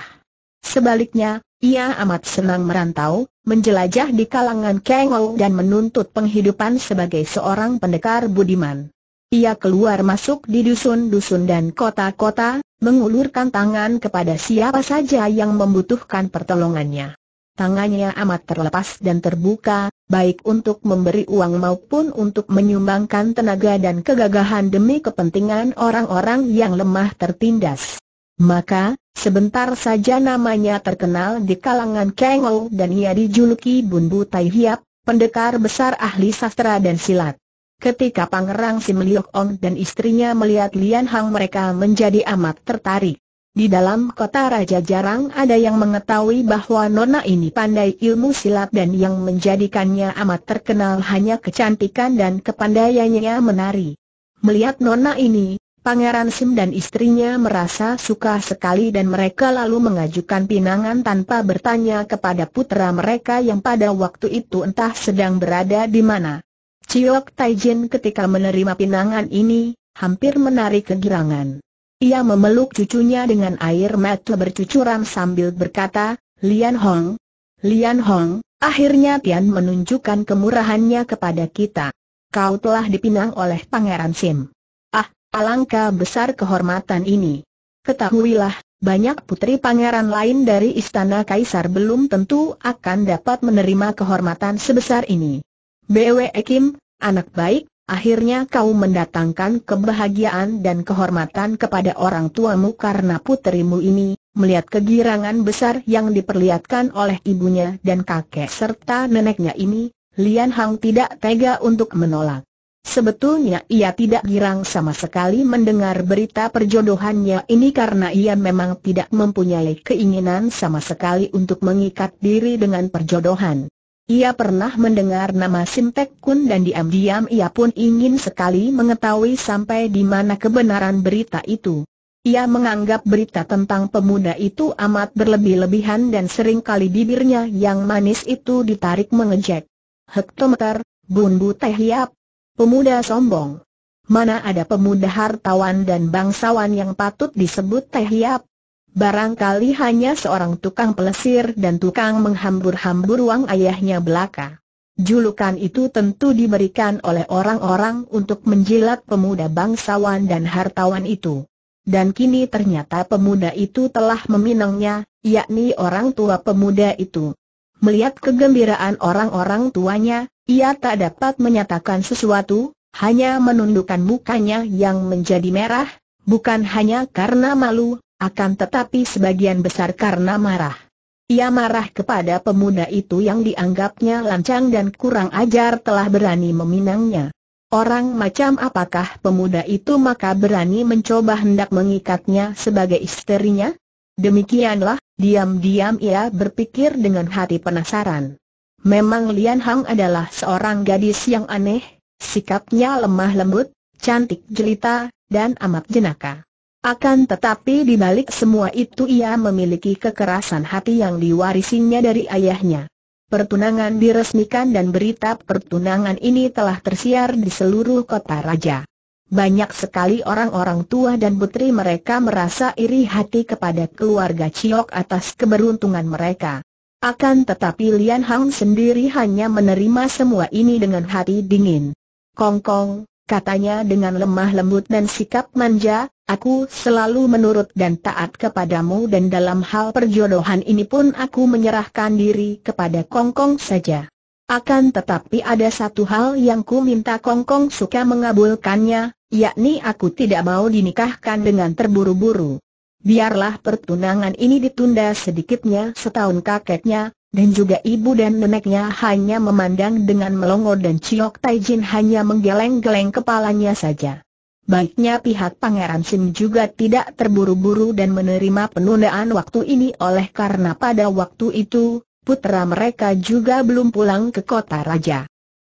Sebaliknya, ia amat senang merantau, menjelajah di kalangan Kengou dan menuntut penghidupan sebagai seorang pendekar budiman. Ia keluar masuk di dusun-dusun dan kota-kota, mengulurkan tangan kepada siapa saja yang membutuhkan pertolongannya tangannya amat terlepas dan terbuka, baik untuk memberi uang maupun untuk menyumbangkan tenaga dan kegagahan demi kepentingan orang-orang yang lemah tertindas. Maka, sebentar saja namanya terkenal di kalangan Kengou dan ia dijuluki Bun Tai Hiap, pendekar besar ahli sastra dan silat. Ketika Pangerang Sim Liok Ong dan istrinya melihat Lian Hang mereka menjadi amat tertarik. Di dalam kota raja jarang ada yang mengetahui bahwa Nona ini pandai ilmu silat dan yang menjadikannya amat terkenal hanya kecantikan dan kepandaiannya menari. Melihat Nona ini, Pangeran Sim dan istrinya merasa suka sekali dan mereka lalu mengajukan pinangan tanpa bertanya kepada putra mereka yang pada waktu itu entah sedang berada di mana. Ciok Taijin ketika menerima pinangan ini, hampir menarik kegirangan. Ia memeluk cucunya dengan air mata bercucuran sambil berkata, Lian Hong, Lian Hong, akhirnya Tian menunjukkan kemurahannya kepada kita. Kau telah dipinang oleh Pangeran Sim. Ah, alangkah besar kehormatan ini. Ketahuilah, banyak putri pangeran lain dari istana kaisar belum tentu akan dapat menerima kehormatan sebesar ini. Bwe Kim, anak baik, Akhirnya kau mendatangkan kebahagiaan dan kehormatan kepada orang tuamu karena puterimu ini, melihat kegirangan besar yang diperlihatkan oleh ibunya dan kakek serta neneknya ini, Lian Hang tidak tega untuk menolak. Sebetulnya ia tidak girang sama sekali mendengar berita perjodohannya ini karena ia memang tidak mempunyai keinginan sama sekali untuk mengikat diri dengan perjodohan. Ia pernah mendengar nama Sim Kun dan diam-diam ia pun ingin sekali mengetahui sampai di mana kebenaran berita itu. Ia menganggap berita tentang pemuda itu amat berlebih-lebihan dan sering kali bibirnya yang manis itu ditarik mengejek. Hektometer, bumbu teh hiap. Pemuda sombong. Mana ada pemuda hartawan dan bangsawan yang patut disebut teh hiap? barangkali hanya seorang tukang pelesir dan tukang menghambur-hambur uang ayahnya belaka. Julukan itu tentu diberikan oleh orang-orang untuk menjilat pemuda bangsawan dan hartawan itu. Dan kini ternyata pemuda itu telah meminangnya, yakni orang tua pemuda itu. Melihat kegembiraan orang-orang tuanya, ia tak dapat menyatakan sesuatu, hanya menundukkan mukanya yang menjadi merah, bukan hanya karena malu, akan tetapi sebagian besar karena marah. Ia marah kepada pemuda itu yang dianggapnya lancang dan kurang ajar telah berani meminangnya. Orang macam apakah pemuda itu maka berani mencoba hendak mengikatnya sebagai istrinya? Demikianlah, diam-diam ia berpikir dengan hati penasaran. Memang Lian Hang adalah seorang gadis yang aneh, sikapnya lemah lembut, cantik jelita, dan amat jenaka. Akan tetapi di balik semua itu ia memiliki kekerasan hati yang diwarisinya dari ayahnya. Pertunangan diresmikan dan berita pertunangan ini telah tersiar di seluruh kota raja. Banyak sekali orang-orang tua dan putri mereka merasa iri hati kepada keluarga Ciok atas keberuntungan mereka. Akan tetapi Lian Hang sendiri hanya menerima semua ini dengan hati dingin. Kongkong, katanya dengan lemah lembut dan sikap manja, aku selalu menurut dan taat kepadamu dan dalam hal perjodohan ini pun aku menyerahkan diri kepada Kongkong saja. Akan tetapi ada satu hal yang ku minta Kongkong suka mengabulkannya, yakni aku tidak mau dinikahkan dengan terburu-buru. Biarlah pertunangan ini ditunda sedikitnya setahun kakeknya, dan juga ibu dan neneknya hanya memandang dengan melongo dan Ciok Taijin hanya menggeleng-geleng kepalanya saja. Baiknya pihak Pangeran Sim juga tidak terburu-buru dan menerima penundaan waktu ini oleh karena pada waktu itu, putra mereka juga belum pulang ke kota raja.